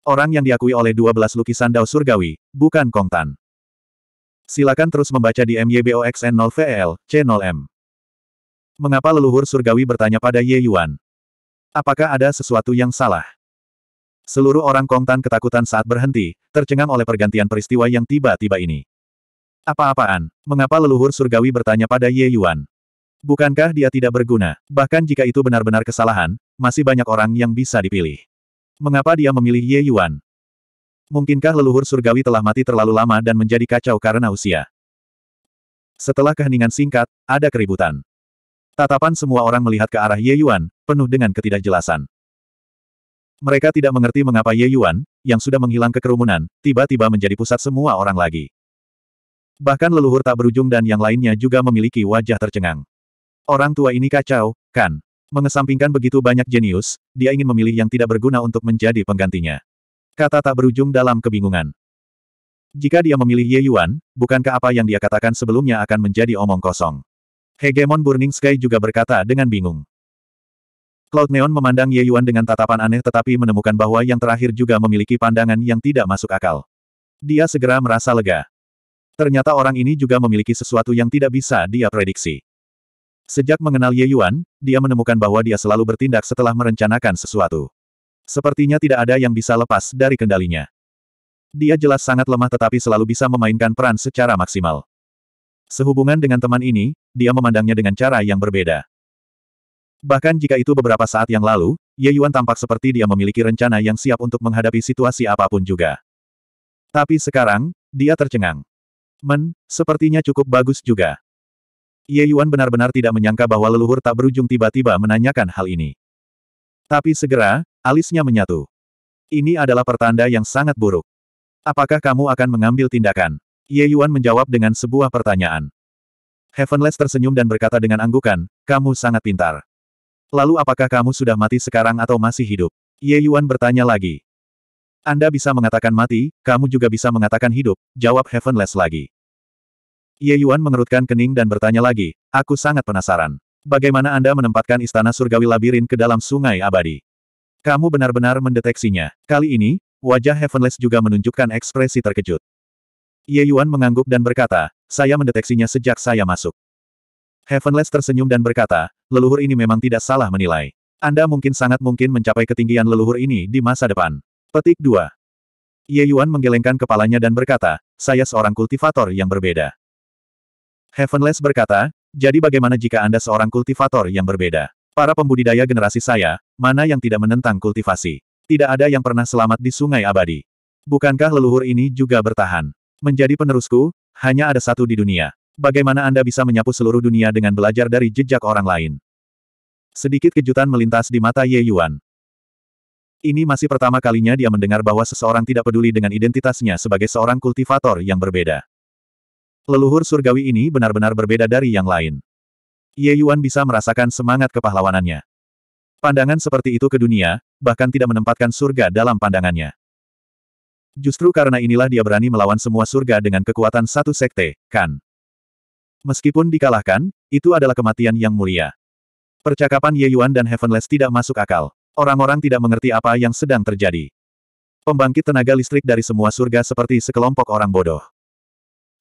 Orang yang diakui oleh 12 lukisan Dao surgawi, bukan Kong Tan. Silakan terus membaca di MYBOXN0VL, e C0M. Mengapa leluhur surgawi bertanya pada Ye Yuan? Apakah ada sesuatu yang salah? Seluruh orang Kongtan ketakutan saat berhenti, tercengang oleh pergantian peristiwa yang tiba-tiba ini. Apa-apaan? Mengapa leluhur surgawi bertanya pada Ye Yuan? Bukankah dia tidak berguna? Bahkan jika itu benar-benar kesalahan, masih banyak orang yang bisa dipilih. Mengapa dia memilih Ye Yuan? Mungkinkah leluhur surgawi telah mati terlalu lama dan menjadi kacau karena usia? Setelah keheningan singkat, ada keributan. Tatapan semua orang melihat ke arah Ye Yuan, penuh dengan ketidakjelasan. Mereka tidak mengerti mengapa Ye Yuan, yang sudah menghilang ke kerumunan, tiba-tiba menjadi pusat semua orang lagi. Bahkan leluhur tak berujung dan yang lainnya juga memiliki wajah tercengang. Orang tua ini kacau, kan? Mengesampingkan begitu banyak jenius, dia ingin memilih yang tidak berguna untuk menjadi penggantinya. Kata tak berujung dalam kebingungan. Jika dia memilih Ye Yuan, bukankah apa yang dia katakan sebelumnya akan menjadi omong kosong? Hegemon Burning Sky juga berkata dengan bingung. Cloud Neon memandang Ye Yuan dengan tatapan aneh tetapi menemukan bahwa yang terakhir juga memiliki pandangan yang tidak masuk akal. Dia segera merasa lega. Ternyata orang ini juga memiliki sesuatu yang tidak bisa dia prediksi. Sejak mengenal Ye Yuan, dia menemukan bahwa dia selalu bertindak setelah merencanakan sesuatu. Sepertinya tidak ada yang bisa lepas dari kendalinya. Dia jelas sangat lemah tetapi selalu bisa memainkan peran secara maksimal. Sehubungan dengan teman ini, dia memandangnya dengan cara yang berbeda. Bahkan jika itu beberapa saat yang lalu, Ye Yuan tampak seperti dia memiliki rencana yang siap untuk menghadapi situasi apapun juga. Tapi sekarang, dia tercengang. Men, sepertinya cukup bagus juga. Ye Yuan benar-benar tidak menyangka bahwa leluhur tak berujung tiba-tiba menanyakan hal ini. Tapi segera, alisnya menyatu. Ini adalah pertanda yang sangat buruk. Apakah kamu akan mengambil tindakan? Ye Yuan menjawab dengan sebuah pertanyaan. Heavenless tersenyum dan berkata dengan anggukan, kamu sangat pintar. Lalu apakah kamu sudah mati sekarang atau masih hidup? Ye Yuan bertanya lagi. Anda bisa mengatakan mati, kamu juga bisa mengatakan hidup, jawab Heavenless lagi. Ye Yuan mengerutkan kening dan bertanya lagi, aku sangat penasaran. Bagaimana Anda menempatkan istana surgawi labirin ke dalam sungai abadi? Kamu benar-benar mendeteksinya. Kali ini, wajah Heavenless juga menunjukkan ekspresi terkejut. Ye Yuan mengangguk dan berkata, saya mendeteksinya sejak saya masuk. Heavenless tersenyum dan berkata, leluhur ini memang tidak salah menilai. Anda mungkin sangat mungkin mencapai ketinggian leluhur ini di masa depan. Petik 2. Ye Yuan menggelengkan kepalanya dan berkata, saya seorang kultivator yang berbeda. Heavenless berkata, jadi bagaimana jika Anda seorang kultivator yang berbeda? Para pembudidaya generasi saya, mana yang tidak menentang kultivasi? Tidak ada yang pernah selamat di sungai abadi. Bukankah leluhur ini juga bertahan? Menjadi penerusku, hanya ada satu di dunia. Bagaimana Anda bisa menyapu seluruh dunia dengan belajar dari jejak orang lain? Sedikit kejutan melintas di mata Ye Yuan. Ini masih pertama kalinya dia mendengar bahwa seseorang tidak peduli dengan identitasnya sebagai seorang kultivator yang berbeda. Leluhur surgawi ini benar-benar berbeda dari yang lain. Ye Yuan bisa merasakan semangat kepahlawanannya. Pandangan seperti itu ke dunia, bahkan tidak menempatkan surga dalam pandangannya. Justru karena inilah dia berani melawan semua surga dengan kekuatan satu sekte, kan? Meskipun dikalahkan, itu adalah kematian yang mulia. Percakapan Ye Yuan dan Heavenless tidak masuk akal. Orang-orang tidak mengerti apa yang sedang terjadi. Pembangkit tenaga listrik dari semua surga seperti sekelompok orang bodoh.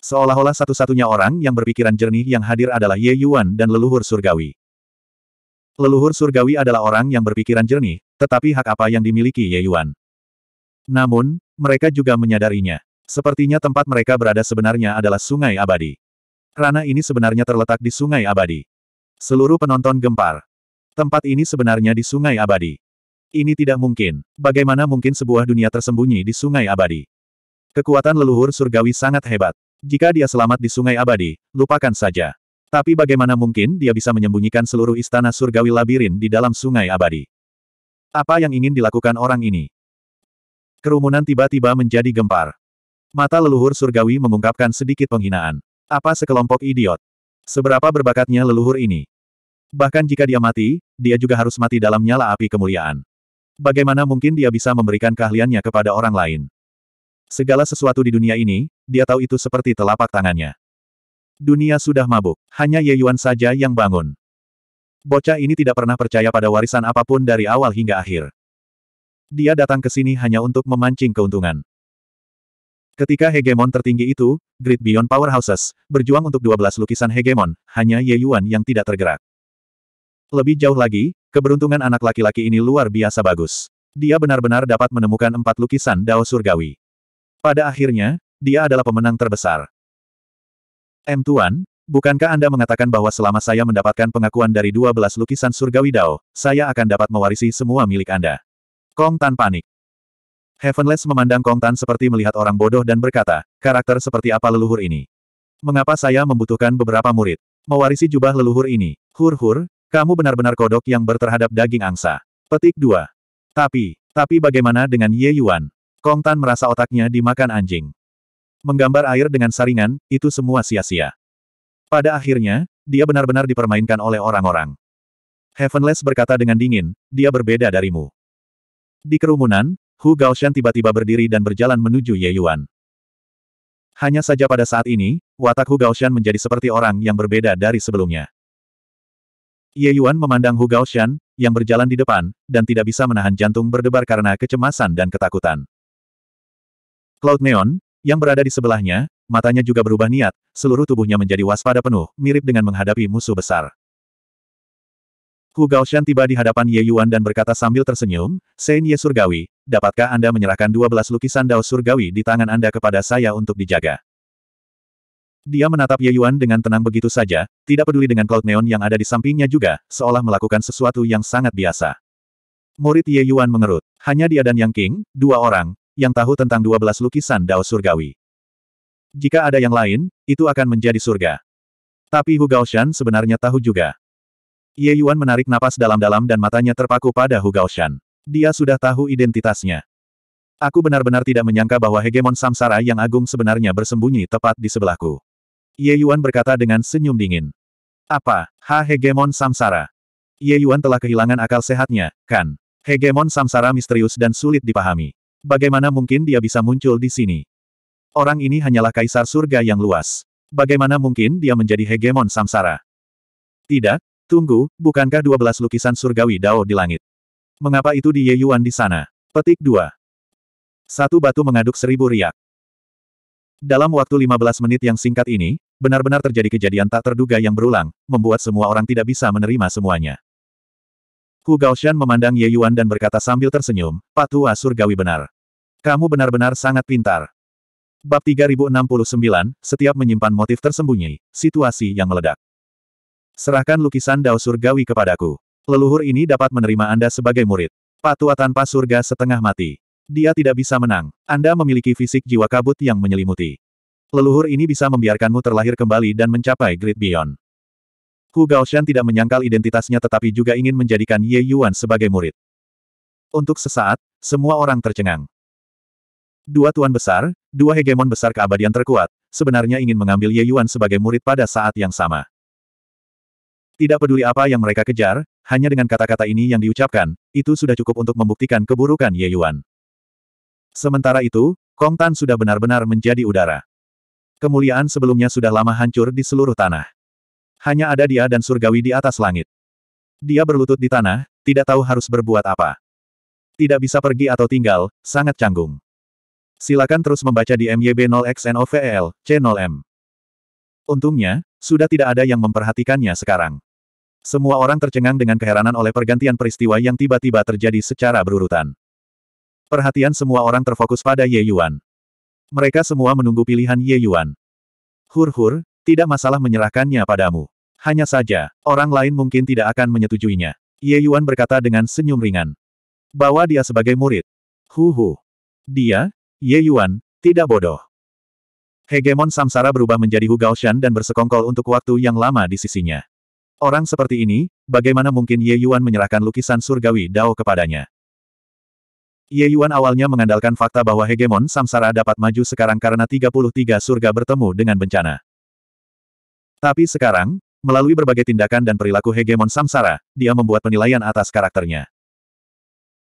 Seolah-olah satu-satunya orang yang berpikiran jernih yang hadir adalah Ye Yuan dan leluhur surgawi. Leluhur surgawi adalah orang yang berpikiran jernih, tetapi hak apa yang dimiliki Ye Yuan? Namun, mereka juga menyadarinya. Sepertinya tempat mereka berada sebenarnya adalah Sungai Abadi. Rana ini sebenarnya terletak di Sungai Abadi. Seluruh penonton gempar. Tempat ini sebenarnya di Sungai Abadi. Ini tidak mungkin. Bagaimana mungkin sebuah dunia tersembunyi di Sungai Abadi? Kekuatan leluhur surgawi sangat hebat. Jika dia selamat di Sungai Abadi, lupakan saja. Tapi bagaimana mungkin dia bisa menyembunyikan seluruh istana surgawi labirin di dalam Sungai Abadi? Apa yang ingin dilakukan orang ini? Kerumunan tiba-tiba menjadi gempar. Mata leluhur surgawi mengungkapkan sedikit penghinaan. Apa sekelompok idiot? Seberapa berbakatnya leluhur ini? Bahkan jika dia mati, dia juga harus mati dalam nyala api kemuliaan. Bagaimana mungkin dia bisa memberikan keahliannya kepada orang lain? Segala sesuatu di dunia ini, dia tahu itu seperti telapak tangannya. Dunia sudah mabuk, hanya Ye Yuan saja yang bangun. Bocah ini tidak pernah percaya pada warisan apapun dari awal hingga akhir. Dia datang ke sini hanya untuk memancing keuntungan. Ketika hegemon tertinggi itu, Great Beyond Powerhouses, berjuang untuk 12 lukisan hegemon, hanya Ye Yuan yang tidak tergerak. Lebih jauh lagi, keberuntungan anak laki-laki ini luar biasa bagus. Dia benar-benar dapat menemukan empat lukisan Dao Surgawi. Pada akhirnya, dia adalah pemenang terbesar. M. Tuan, bukankah Anda mengatakan bahwa selama saya mendapatkan pengakuan dari 12 lukisan Surgawi Dao, saya akan dapat mewarisi semua milik Anda? Kong Tan panik. Heavenless memandang Kong Tan seperti melihat orang bodoh dan berkata, karakter seperti apa leluhur ini? Mengapa saya membutuhkan beberapa murid? Mewarisi jubah leluhur ini. Hur-hur, kamu benar-benar kodok yang berterhadap daging angsa. Petik 2. Tapi, tapi bagaimana dengan Ye Yuan? Kong Tan merasa otaknya dimakan anjing. Menggambar air dengan saringan, itu semua sia-sia. Pada akhirnya, dia benar-benar dipermainkan oleh orang-orang. Heavenless berkata dengan dingin, dia berbeda darimu. Di kerumunan, Hu Gaoshan tiba-tiba berdiri dan berjalan menuju Ye Yuan. Hanya saja pada saat ini, watak Hu Gaoshan menjadi seperti orang yang berbeda dari sebelumnya. Ye Yuan memandang Hu Gaoshan, yang berjalan di depan, dan tidak bisa menahan jantung berdebar karena kecemasan dan ketakutan. Cloud Neon, yang berada di sebelahnya, matanya juga berubah niat, seluruh tubuhnya menjadi waspada penuh, mirip dengan menghadapi musuh besar. Hu Gaoshan tiba di hadapan Ye Yuan dan berkata sambil tersenyum, Sein Ye Surgawi, dapatkah Anda menyerahkan 12 lukisan Dao Surgawi di tangan Anda kepada saya untuk dijaga? Dia menatap Ye Yuan dengan tenang begitu saja, tidak peduli dengan Cloud Neon yang ada di sampingnya juga, seolah melakukan sesuatu yang sangat biasa. Murid Ye Yuan mengerut. Hanya dia dan Yang King, dua orang, yang tahu tentang 12 lukisan Dao Surgawi. Jika ada yang lain, itu akan menjadi surga. Tapi Hu Gaoshan sebenarnya tahu juga. Ye Yuan menarik napas dalam-dalam dan matanya terpaku pada Hu Gaoshan. Dia sudah tahu identitasnya. Aku benar-benar tidak menyangka bahwa hegemon samsara yang agung sebenarnya bersembunyi tepat di sebelahku. Ye Yuan berkata dengan senyum dingin. Apa, ha hegemon samsara? Ye Yuan telah kehilangan akal sehatnya, kan? Hegemon samsara misterius dan sulit dipahami. Bagaimana mungkin dia bisa muncul di sini? Orang ini hanyalah kaisar surga yang luas. Bagaimana mungkin dia menjadi hegemon samsara? Tidak, Tunggu, bukankah 12 lukisan surgawi Dao di langit? Mengapa itu di Ye Yuan di sana? Petik 2. Satu batu mengaduk seribu riak. Dalam waktu 15 menit yang singkat ini, benar-benar terjadi kejadian tak terduga yang berulang, membuat semua orang tidak bisa menerima semuanya. Hu Gaoshan memandang Ye Yuan dan berkata sambil tersenyum, Patua surgawi benar. Kamu benar-benar sangat pintar. Bab 3069, setiap menyimpan motif tersembunyi, situasi yang meledak. Serahkan lukisan dao surgawi kepadaku. Leluhur ini dapat menerima Anda sebagai murid. Patua tanpa surga setengah mati. Dia tidak bisa menang. Anda memiliki fisik jiwa kabut yang menyelimuti. Leluhur ini bisa membiarkanmu terlahir kembali dan mencapai Great Beyond. Hu Gaoshan tidak menyangkal identitasnya tetapi juga ingin menjadikan Ye Yuan sebagai murid. Untuk sesaat, semua orang tercengang. Dua tuan besar, dua hegemon besar keabadian terkuat, sebenarnya ingin mengambil Ye Yuan sebagai murid pada saat yang sama. Tidak peduli apa yang mereka kejar, hanya dengan kata-kata ini yang diucapkan, itu sudah cukup untuk membuktikan keburukan Ye Yuan. Sementara itu, Kong Tan sudah benar-benar menjadi udara. Kemuliaan sebelumnya sudah lama hancur di seluruh tanah. Hanya ada dia dan surgawi di atas langit. Dia berlutut di tanah, tidak tahu harus berbuat apa. Tidak bisa pergi atau tinggal, sangat canggung. Silakan terus membaca di MYB0XNOVEL, e C0M. Untungnya, sudah tidak ada yang memperhatikannya sekarang. Semua orang tercengang dengan keheranan oleh pergantian peristiwa yang tiba-tiba terjadi secara berurutan. Perhatian semua orang terfokus pada Ye Yuan. Mereka semua menunggu pilihan Ye Yuan. Hur-hur, tidak masalah menyerahkannya padamu. Hanya saja, orang lain mungkin tidak akan menyetujuinya. Ye Yuan berkata dengan senyum ringan. bahwa dia sebagai murid. Huhu. Dia, Ye Yuan, tidak bodoh. Hegemon Samsara berubah menjadi Hu Gaoshan dan bersekongkol untuk waktu yang lama di sisinya. Orang seperti ini, bagaimana mungkin Ye Yuan menyerahkan lukisan surgawi Dao kepadanya? Ye Yuan awalnya mengandalkan fakta bahwa hegemon samsara dapat maju sekarang karena 33 surga bertemu dengan bencana. Tapi sekarang, melalui berbagai tindakan dan perilaku hegemon samsara, dia membuat penilaian atas karakternya.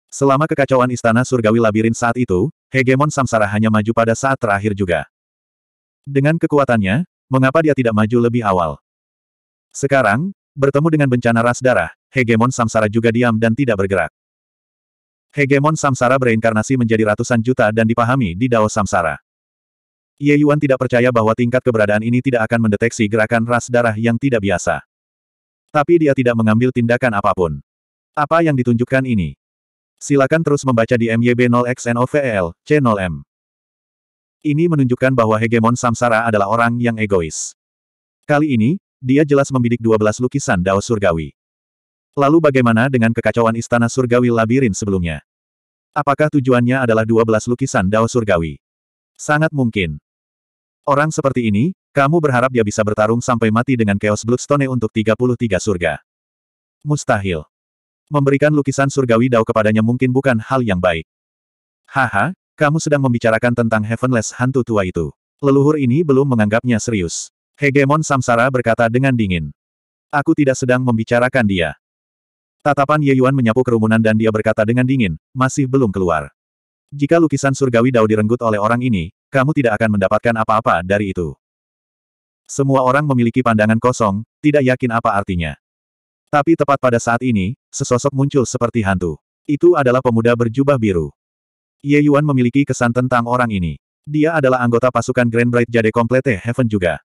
Selama kekacauan istana surgawi labirin saat itu, hegemon samsara hanya maju pada saat terakhir juga. Dengan kekuatannya, mengapa dia tidak maju lebih awal? Sekarang, bertemu dengan bencana ras darah, hegemon samsara juga diam dan tidak bergerak. Hegemon samsara bereinkarnasi menjadi ratusan juta dan dipahami di Dao Samsara. Ye Yuan tidak percaya bahwa tingkat keberadaan ini tidak akan mendeteksi gerakan ras darah yang tidak biasa. Tapi dia tidak mengambil tindakan apapun. Apa yang ditunjukkan ini? Silakan terus membaca di MYB0XNOVEL, e C0M. Ini menunjukkan bahwa hegemon samsara adalah orang yang egois. Kali ini, dia jelas membidik 12 lukisan Dao Surgawi. Lalu bagaimana dengan kekacauan Istana Surgawi Labirin sebelumnya? Apakah tujuannya adalah 12 lukisan Dao Surgawi? Sangat mungkin. Orang seperti ini, kamu berharap dia bisa bertarung sampai mati dengan Chaos Bloodstone untuk 33 surga. Mustahil. Memberikan lukisan surgawi Dao kepadanya mungkin bukan hal yang baik. Haha, kamu sedang membicarakan tentang Heavenless Hantu tua itu. Leluhur ini belum menganggapnya serius. Hegemon Samsara berkata dengan dingin. Aku tidak sedang membicarakan dia. Tatapan Ye Yuan menyapu kerumunan dan dia berkata dengan dingin, masih belum keluar. Jika lukisan surgawi Dao direnggut oleh orang ini, kamu tidak akan mendapatkan apa-apa dari itu. Semua orang memiliki pandangan kosong, tidak yakin apa artinya. Tapi tepat pada saat ini, sesosok muncul seperti hantu. Itu adalah pemuda berjubah biru. Ye Yuan memiliki kesan tentang orang ini. Dia adalah anggota pasukan Grand Bright Jade Complete Heaven juga.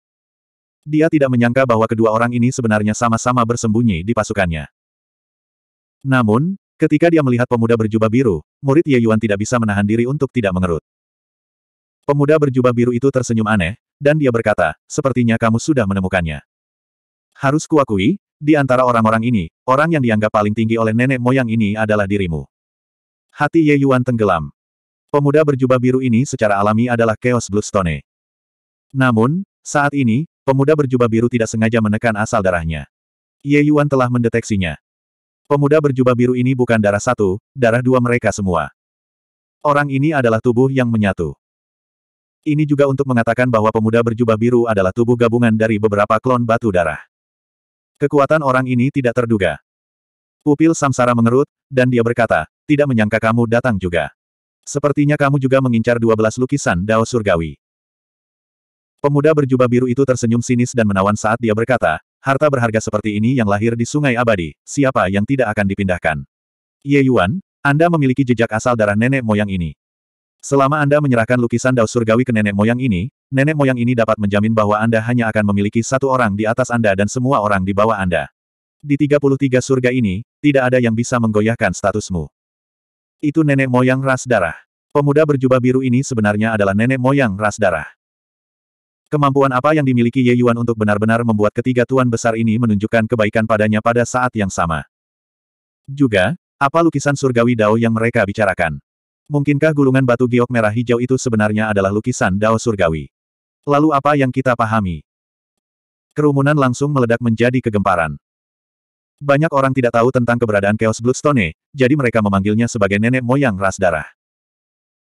Dia tidak menyangka bahwa kedua orang ini sebenarnya sama-sama bersembunyi di pasukannya. Namun, ketika dia melihat pemuda berjubah biru, murid Ye Yuan tidak bisa menahan diri untuk tidak mengerut. Pemuda berjubah biru itu tersenyum aneh, dan dia berkata, sepertinya kamu sudah menemukannya. Harus kuakui, di antara orang-orang ini, orang yang dianggap paling tinggi oleh nenek moyang ini adalah dirimu. Hati Ye Yuan tenggelam. Pemuda berjubah biru ini secara alami adalah Chaos Bluestone. Namun, saat ini, Pemuda berjubah biru tidak sengaja menekan asal darahnya. Ye Yuan telah mendeteksinya. Pemuda berjubah biru ini bukan darah satu, darah dua mereka semua. Orang ini adalah tubuh yang menyatu. Ini juga untuk mengatakan bahwa pemuda berjubah biru adalah tubuh gabungan dari beberapa klon batu darah. Kekuatan orang ini tidak terduga. Pupil Samsara mengerut, dan dia berkata, tidak menyangka kamu datang juga. Sepertinya kamu juga mengincar dua belas lukisan Dao Surgawi. Pemuda berjubah biru itu tersenyum sinis dan menawan saat dia berkata, harta berharga seperti ini yang lahir di sungai abadi, siapa yang tidak akan dipindahkan? Ye Yuan, Anda memiliki jejak asal darah nenek moyang ini. Selama Anda menyerahkan lukisan Dao surgawi ke nenek moyang ini, nenek moyang ini dapat menjamin bahwa Anda hanya akan memiliki satu orang di atas Anda dan semua orang di bawah Anda. Di 33 surga ini, tidak ada yang bisa menggoyahkan statusmu. Itu nenek moyang ras darah. Pemuda berjubah biru ini sebenarnya adalah nenek moyang ras darah. Kemampuan apa yang dimiliki Ye Yuan untuk benar-benar membuat ketiga tuan besar ini menunjukkan kebaikan padanya pada saat yang sama. Juga, apa lukisan surgawi Dao yang mereka bicarakan? Mungkinkah gulungan batu giok merah hijau itu sebenarnya adalah lukisan Dao surgawi? Lalu apa yang kita pahami? Kerumunan langsung meledak menjadi kegemparan. Banyak orang tidak tahu tentang keberadaan Chaos Bloodstone, jadi mereka memanggilnya sebagai nenek moyang ras darah.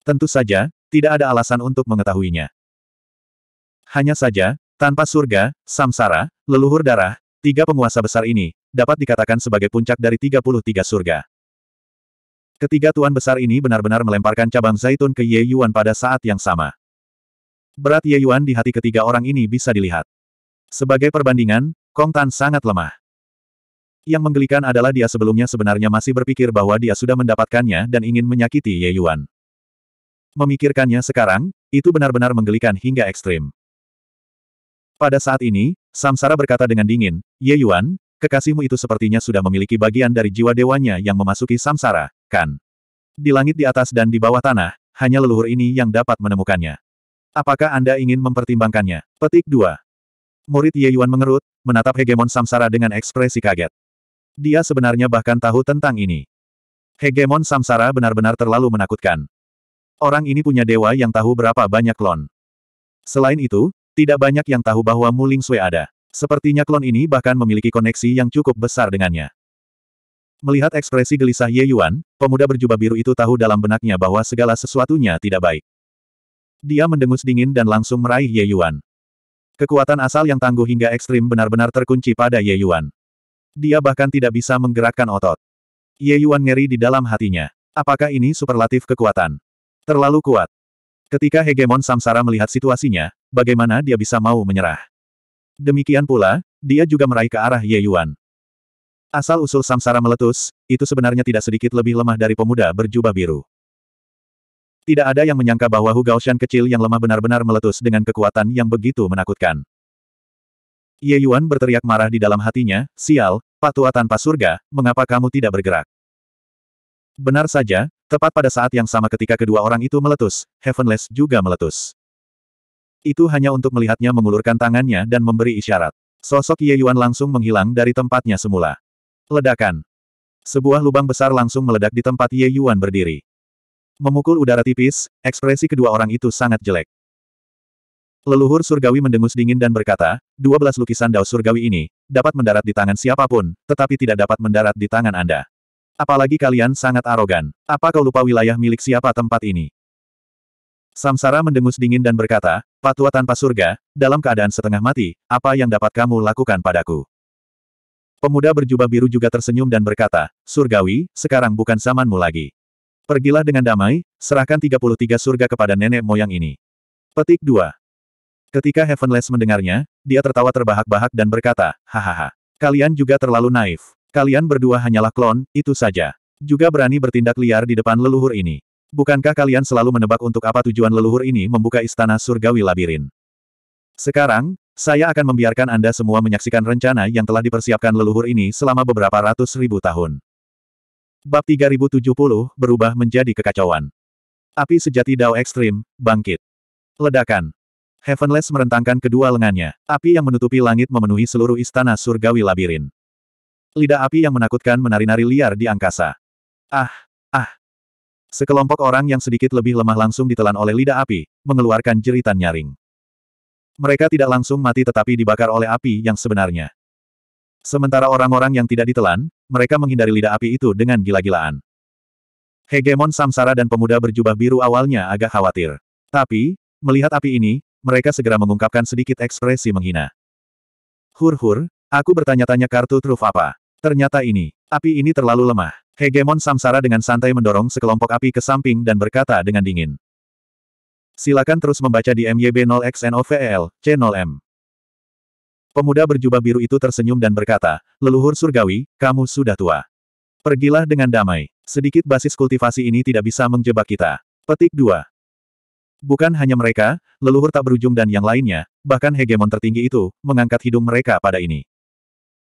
Tentu saja, tidak ada alasan untuk mengetahuinya. Hanya saja, tanpa surga, samsara, leluhur darah, tiga penguasa besar ini, dapat dikatakan sebagai puncak dari 33 surga. Ketiga tuan besar ini benar-benar melemparkan cabang zaitun ke Ye Yuan pada saat yang sama. Berat Ye Yuan di hati ketiga orang ini bisa dilihat. Sebagai perbandingan, Kong Tan sangat lemah. Yang menggelikan adalah dia sebelumnya sebenarnya masih berpikir bahwa dia sudah mendapatkannya dan ingin menyakiti Ye Yuan. Memikirkannya sekarang, itu benar-benar menggelikan hingga ekstrim. Pada saat ini, Samsara berkata dengan dingin, Ye Yuan, kekasihmu itu sepertinya sudah memiliki bagian dari jiwa dewanya yang memasuki Samsara, kan? Di langit di atas dan di bawah tanah, hanya leluhur ini yang dapat menemukannya. Apakah Anda ingin mempertimbangkannya? Petik 2. Murid Ye Yuan mengerut, menatap hegemon Samsara dengan ekspresi kaget. Dia sebenarnya bahkan tahu tentang ini. Hegemon Samsara benar-benar terlalu menakutkan. Orang ini punya dewa yang tahu berapa banyak klon. Selain itu, tidak banyak yang tahu bahwa Muling Sui ada. Sepertinya klon ini bahkan memiliki koneksi yang cukup besar dengannya. Melihat ekspresi gelisah Ye Yuan, pemuda berjubah biru itu tahu dalam benaknya bahwa segala sesuatunya tidak baik. Dia mendengus dingin dan langsung meraih Ye Yuan. Kekuatan asal yang tangguh hingga ekstrim benar-benar terkunci pada Ye Yuan. Dia bahkan tidak bisa menggerakkan otot. Ye Yuan ngeri di dalam hatinya. Apakah ini superlatif kekuatan? Terlalu kuat. Ketika hegemon samsara melihat situasinya, bagaimana dia bisa mau menyerah. Demikian pula, dia juga meraih ke arah Ye Yuan. Asal-usul samsara meletus, itu sebenarnya tidak sedikit lebih lemah dari pemuda berjubah biru. Tidak ada yang menyangka bahwa Hu Gaoshan kecil yang lemah benar-benar meletus dengan kekuatan yang begitu menakutkan. Ye Yuan berteriak marah di dalam hatinya, Sial, patua tanpa surga, mengapa kamu tidak bergerak? Benar saja, tepat pada saat yang sama ketika kedua orang itu meletus, Heavenless juga meletus. Itu hanya untuk melihatnya mengulurkan tangannya dan memberi isyarat. Sosok Ye Yuan langsung menghilang dari tempatnya semula. Ledakan. Sebuah lubang besar langsung meledak di tempat Ye Yuan berdiri. Memukul udara tipis, ekspresi kedua orang itu sangat jelek. Leluhur surgawi mendengus dingin dan berkata, "12 lukisan dao surgawi ini, dapat mendarat di tangan siapapun, tetapi tidak dapat mendarat di tangan Anda. Apalagi kalian sangat arogan. Apa kau lupa wilayah milik siapa tempat ini? Samsara mendengus dingin dan berkata, Patua tanpa surga, dalam keadaan setengah mati, apa yang dapat kamu lakukan padaku? Pemuda berjubah biru juga tersenyum dan berkata, Surgawi, sekarang bukan zamanmu lagi. Pergilah dengan damai, serahkan 33 surga kepada nenek moyang ini. Petik 2. Ketika Heavenless mendengarnya, dia tertawa terbahak-bahak dan berkata, Hahaha, kalian juga terlalu naif. Kalian berdua hanyalah klon, itu saja. Juga berani bertindak liar di depan leluhur ini. Bukankah kalian selalu menebak untuk apa tujuan leluhur ini membuka istana surgawi labirin? Sekarang, saya akan membiarkan Anda semua menyaksikan rencana yang telah dipersiapkan leluhur ini selama beberapa ratus ribu tahun. Bab 3070 berubah menjadi kekacauan. Api sejati Dao Ekstrim, bangkit. Ledakan. Heavenless merentangkan kedua lengannya. Api yang menutupi langit memenuhi seluruh istana surgawi labirin. Lidah api yang menakutkan menari-nari liar di angkasa. Ah, ah, Sekelompok orang yang sedikit lebih lemah langsung ditelan oleh lidah api, mengeluarkan jeritan nyaring. Mereka tidak langsung mati tetapi dibakar oleh api yang sebenarnya. Sementara orang-orang yang tidak ditelan, mereka menghindari lidah api itu dengan gila-gilaan. Hegemon Samsara dan pemuda berjubah biru awalnya agak khawatir. Tapi, melihat api ini, mereka segera mengungkapkan sedikit ekspresi menghina. Hur-hur, aku bertanya-tanya kartu truf apa. Ternyata ini, api ini terlalu lemah. Hegemon Samsara dengan santai mendorong sekelompok api ke samping dan berkata dengan dingin. Silakan terus membaca di MYB0XNOVEL, e C0M. Pemuda berjubah biru itu tersenyum dan berkata, leluhur surgawi, kamu sudah tua. Pergilah dengan damai. Sedikit basis kultivasi ini tidak bisa menjebak kita. Petik 2. Bukan hanya mereka, leluhur tak berujung dan yang lainnya, bahkan hegemon tertinggi itu, mengangkat hidung mereka pada ini.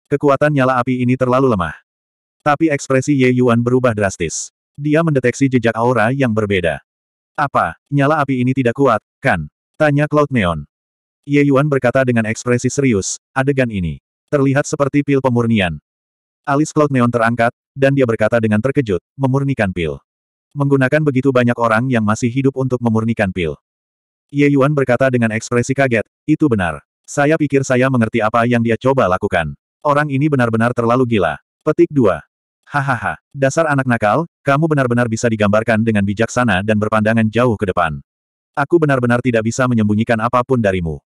Kekuatan nyala api ini terlalu lemah. Tapi ekspresi Ye Yuan berubah drastis. Dia mendeteksi jejak aura yang berbeda. Apa, nyala api ini tidak kuat, kan? Tanya Cloud Neon. Ye Yuan berkata dengan ekspresi serius, adegan ini. Terlihat seperti pil pemurnian. Alis Cloud Neon terangkat, dan dia berkata dengan terkejut, memurnikan pil. Menggunakan begitu banyak orang yang masih hidup untuk memurnikan pil. Ye Yuan berkata dengan ekspresi kaget, itu benar. Saya pikir saya mengerti apa yang dia coba lakukan. Orang ini benar-benar terlalu gila. Petik 2. Hahaha, dasar anak nakal, kamu benar-benar bisa digambarkan dengan bijaksana dan berpandangan jauh ke depan. Aku benar-benar tidak bisa menyembunyikan apapun darimu.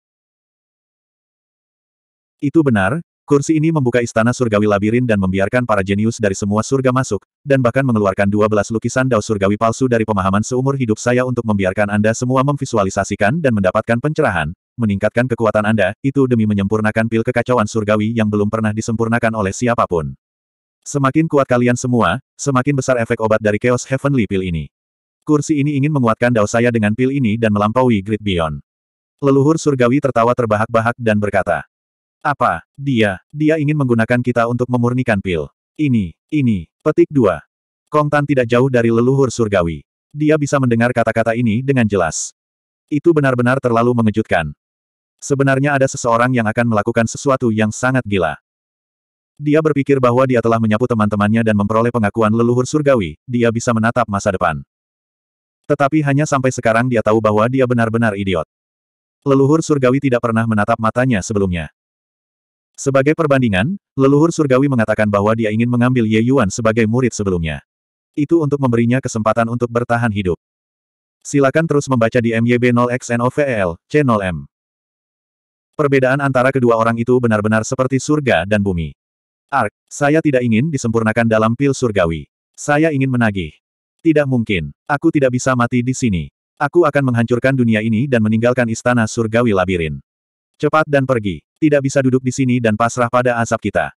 Itu benar, kursi ini membuka istana surgawi labirin dan membiarkan para jenius dari semua surga masuk, dan bahkan mengeluarkan 12 lukisan dao surgawi palsu dari pemahaman seumur hidup saya untuk membiarkan Anda semua memvisualisasikan dan mendapatkan pencerahan, meningkatkan kekuatan Anda, itu demi menyempurnakan pil kekacauan surgawi yang belum pernah disempurnakan oleh siapapun. Semakin kuat kalian semua, semakin besar efek obat dari Chaos Heavenly Pill ini. Kursi ini ingin menguatkan dao saya dengan pil ini dan melampaui Great Beyond. Leluhur surgawi tertawa terbahak-bahak dan berkata, Apa? Dia, dia ingin menggunakan kita untuk memurnikan pil. Ini, ini, petik dua. Kong Tan tidak jauh dari leluhur surgawi. Dia bisa mendengar kata-kata ini dengan jelas. Itu benar-benar terlalu mengejutkan. Sebenarnya ada seseorang yang akan melakukan sesuatu yang sangat gila. Dia berpikir bahwa dia telah menyapu teman-temannya dan memperoleh pengakuan leluhur surgawi, dia bisa menatap masa depan. Tetapi hanya sampai sekarang dia tahu bahwa dia benar-benar idiot. Leluhur surgawi tidak pernah menatap matanya sebelumnya. Sebagai perbandingan, leluhur surgawi mengatakan bahwa dia ingin mengambil Ye Yuan sebagai murid sebelumnya. Itu untuk memberinya kesempatan untuk bertahan hidup. Silakan terus membaca di MYB0XNOVEL, e C0M. Perbedaan antara kedua orang itu benar-benar seperti surga dan bumi. Ark, saya tidak ingin disempurnakan dalam pil surgawi. Saya ingin menagih. Tidak mungkin. Aku tidak bisa mati di sini. Aku akan menghancurkan dunia ini dan meninggalkan istana surgawi labirin. Cepat dan pergi. Tidak bisa duduk di sini dan pasrah pada asap kita.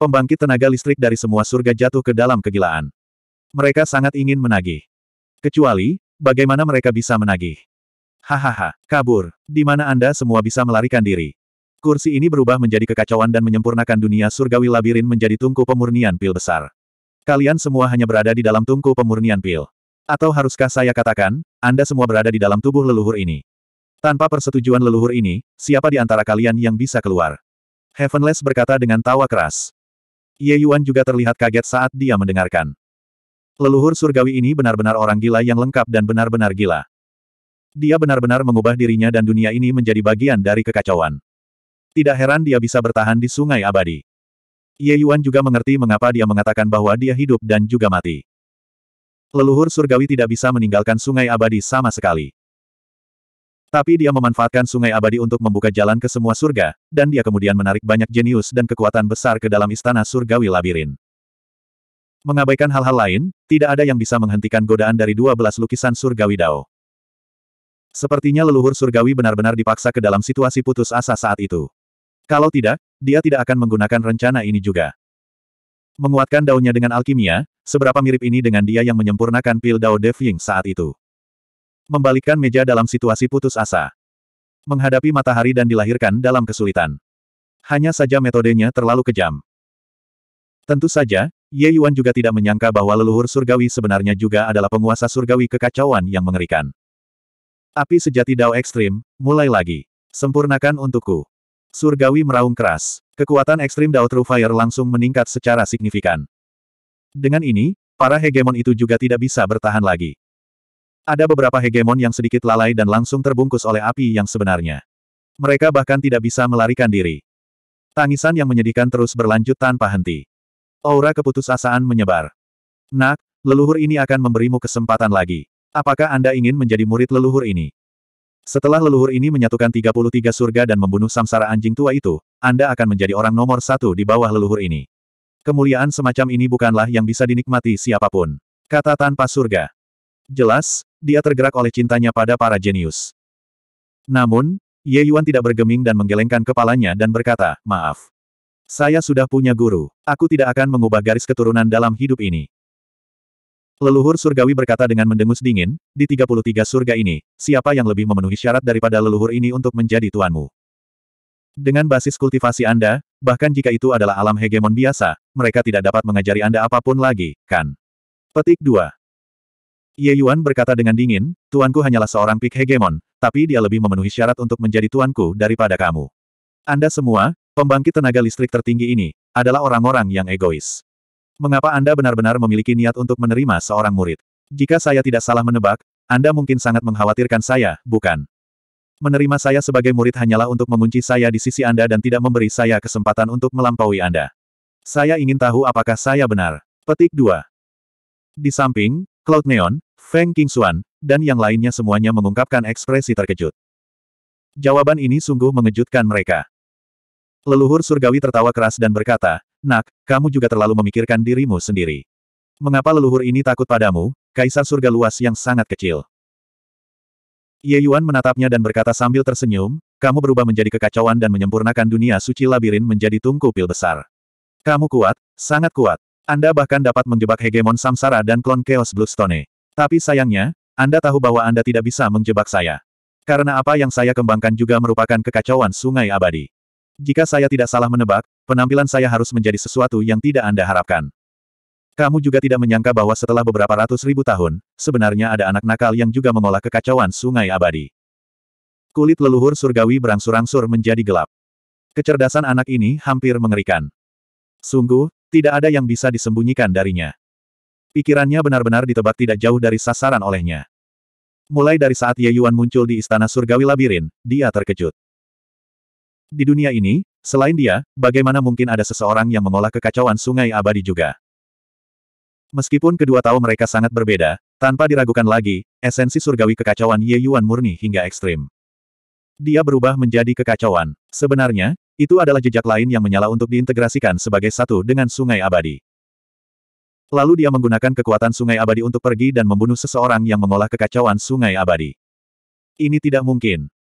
Pembangkit tenaga listrik dari semua surga jatuh ke dalam kegilaan. Mereka sangat ingin menagih. Kecuali, bagaimana mereka bisa menagih? Hahaha, kabur. Di mana Anda semua bisa melarikan diri? Kursi ini berubah menjadi kekacauan dan menyempurnakan dunia surgawi labirin menjadi tungku pemurnian pil besar. Kalian semua hanya berada di dalam tungku pemurnian pil. Atau haruskah saya katakan, Anda semua berada di dalam tubuh leluhur ini. Tanpa persetujuan leluhur ini, siapa di antara kalian yang bisa keluar? Heavenless berkata dengan tawa keras. Ye Yuan juga terlihat kaget saat dia mendengarkan. Leluhur surgawi ini benar-benar orang gila yang lengkap dan benar-benar gila. Dia benar-benar mengubah dirinya dan dunia ini menjadi bagian dari kekacauan. Tidak heran dia bisa bertahan di sungai abadi. Ye Yuan juga mengerti mengapa dia mengatakan bahwa dia hidup dan juga mati. Leluhur surgawi tidak bisa meninggalkan sungai abadi sama sekali. Tapi dia memanfaatkan sungai abadi untuk membuka jalan ke semua surga, dan dia kemudian menarik banyak jenius dan kekuatan besar ke dalam istana surgawi labirin. Mengabaikan hal-hal lain, tidak ada yang bisa menghentikan godaan dari dua belas lukisan surgawi Dao. Sepertinya leluhur surgawi benar-benar dipaksa ke dalam situasi putus asa saat itu. Kalau tidak, dia tidak akan menggunakan rencana ini juga. Menguatkan daunnya dengan alkimia, seberapa mirip ini dengan dia yang menyempurnakan pil Dao De Ying saat itu. Membalikkan meja dalam situasi putus asa. Menghadapi matahari dan dilahirkan dalam kesulitan. Hanya saja metodenya terlalu kejam. Tentu saja, Ye Yuan juga tidak menyangka bahwa leluhur surgawi sebenarnya juga adalah penguasa surgawi kekacauan yang mengerikan. Api sejati Dao Ekstrim, mulai lagi. Sempurnakan untukku. Surgawi meraung keras. Kekuatan ekstrim Dao True Fire langsung meningkat secara signifikan. Dengan ini, para hegemon itu juga tidak bisa bertahan lagi. Ada beberapa hegemon yang sedikit lalai dan langsung terbungkus oleh api yang sebenarnya. Mereka bahkan tidak bisa melarikan diri. Tangisan yang menyedihkan terus berlanjut tanpa henti. Aura keputusasaan menyebar. Nak, leluhur ini akan memberimu kesempatan lagi. Apakah Anda ingin menjadi murid leluhur ini? Setelah leluhur ini menyatukan 33 surga dan membunuh samsara anjing tua itu, Anda akan menjadi orang nomor satu di bawah leluhur ini. Kemuliaan semacam ini bukanlah yang bisa dinikmati siapapun. Kata tanpa surga. Jelas, dia tergerak oleh cintanya pada para jenius. Namun, Ye Yuan tidak bergeming dan menggelengkan kepalanya dan berkata, maaf. Saya sudah punya guru. Aku tidak akan mengubah garis keturunan dalam hidup ini. Leluhur surgawi berkata dengan mendengus dingin, di 33 surga ini, siapa yang lebih memenuhi syarat daripada leluhur ini untuk menjadi tuanmu? Dengan basis kultivasi Anda, bahkan jika itu adalah alam hegemon biasa, mereka tidak dapat mengajari Anda apapun lagi, kan? Petik 2. Ye Yuan berkata dengan dingin, tuanku hanyalah seorang pik hegemon, tapi dia lebih memenuhi syarat untuk menjadi tuanku daripada kamu. Anda semua, pembangkit tenaga listrik tertinggi ini, adalah orang-orang yang egois. Mengapa Anda benar-benar memiliki niat untuk menerima seorang murid? Jika saya tidak salah menebak, Anda mungkin sangat mengkhawatirkan saya, bukan? Menerima saya sebagai murid hanyalah untuk mengunci saya di sisi Anda dan tidak memberi saya kesempatan untuk melampaui Anda. Saya ingin tahu apakah saya benar. Petik 2. Di samping, Cloud Neon, Feng Qingxuan, dan yang lainnya semuanya mengungkapkan ekspresi terkejut. Jawaban ini sungguh mengejutkan mereka. Leluhur surgawi tertawa keras dan berkata, Nak, kamu juga terlalu memikirkan dirimu sendiri. Mengapa leluhur ini takut padamu, kaisar surga luas yang sangat kecil? Ye Yuan menatapnya dan berkata sambil tersenyum, kamu berubah menjadi kekacauan dan menyempurnakan dunia suci labirin menjadi tungku pil besar. Kamu kuat, sangat kuat. Anda bahkan dapat menjebak hegemon samsara dan klon Chaos Bluestone. Tapi sayangnya, Anda tahu bahwa Anda tidak bisa menjebak saya. Karena apa yang saya kembangkan juga merupakan kekacauan sungai abadi. Jika saya tidak salah menebak, penampilan saya harus menjadi sesuatu yang tidak Anda harapkan. Kamu juga tidak menyangka bahwa setelah beberapa ratus ribu tahun, sebenarnya ada anak nakal yang juga mengolah kekacauan sungai abadi. Kulit leluhur surgawi berangsur-angsur menjadi gelap. Kecerdasan anak ini hampir mengerikan. Sungguh, tidak ada yang bisa disembunyikan darinya. Pikirannya benar-benar ditebak tidak jauh dari sasaran olehnya. Mulai dari saat Ye Yuan muncul di istana surgawi labirin, dia terkejut. Di dunia ini, selain dia, bagaimana mungkin ada seseorang yang mengolah kekacauan sungai abadi juga? Meskipun kedua tahu mereka sangat berbeda, tanpa diragukan lagi, esensi surgawi kekacauan Ye Yuan murni hingga ekstrim. Dia berubah menjadi kekacauan. Sebenarnya, itu adalah jejak lain yang menyala untuk diintegrasikan sebagai satu dengan sungai abadi. Lalu dia menggunakan kekuatan sungai abadi untuk pergi dan membunuh seseorang yang mengolah kekacauan sungai abadi. Ini tidak mungkin.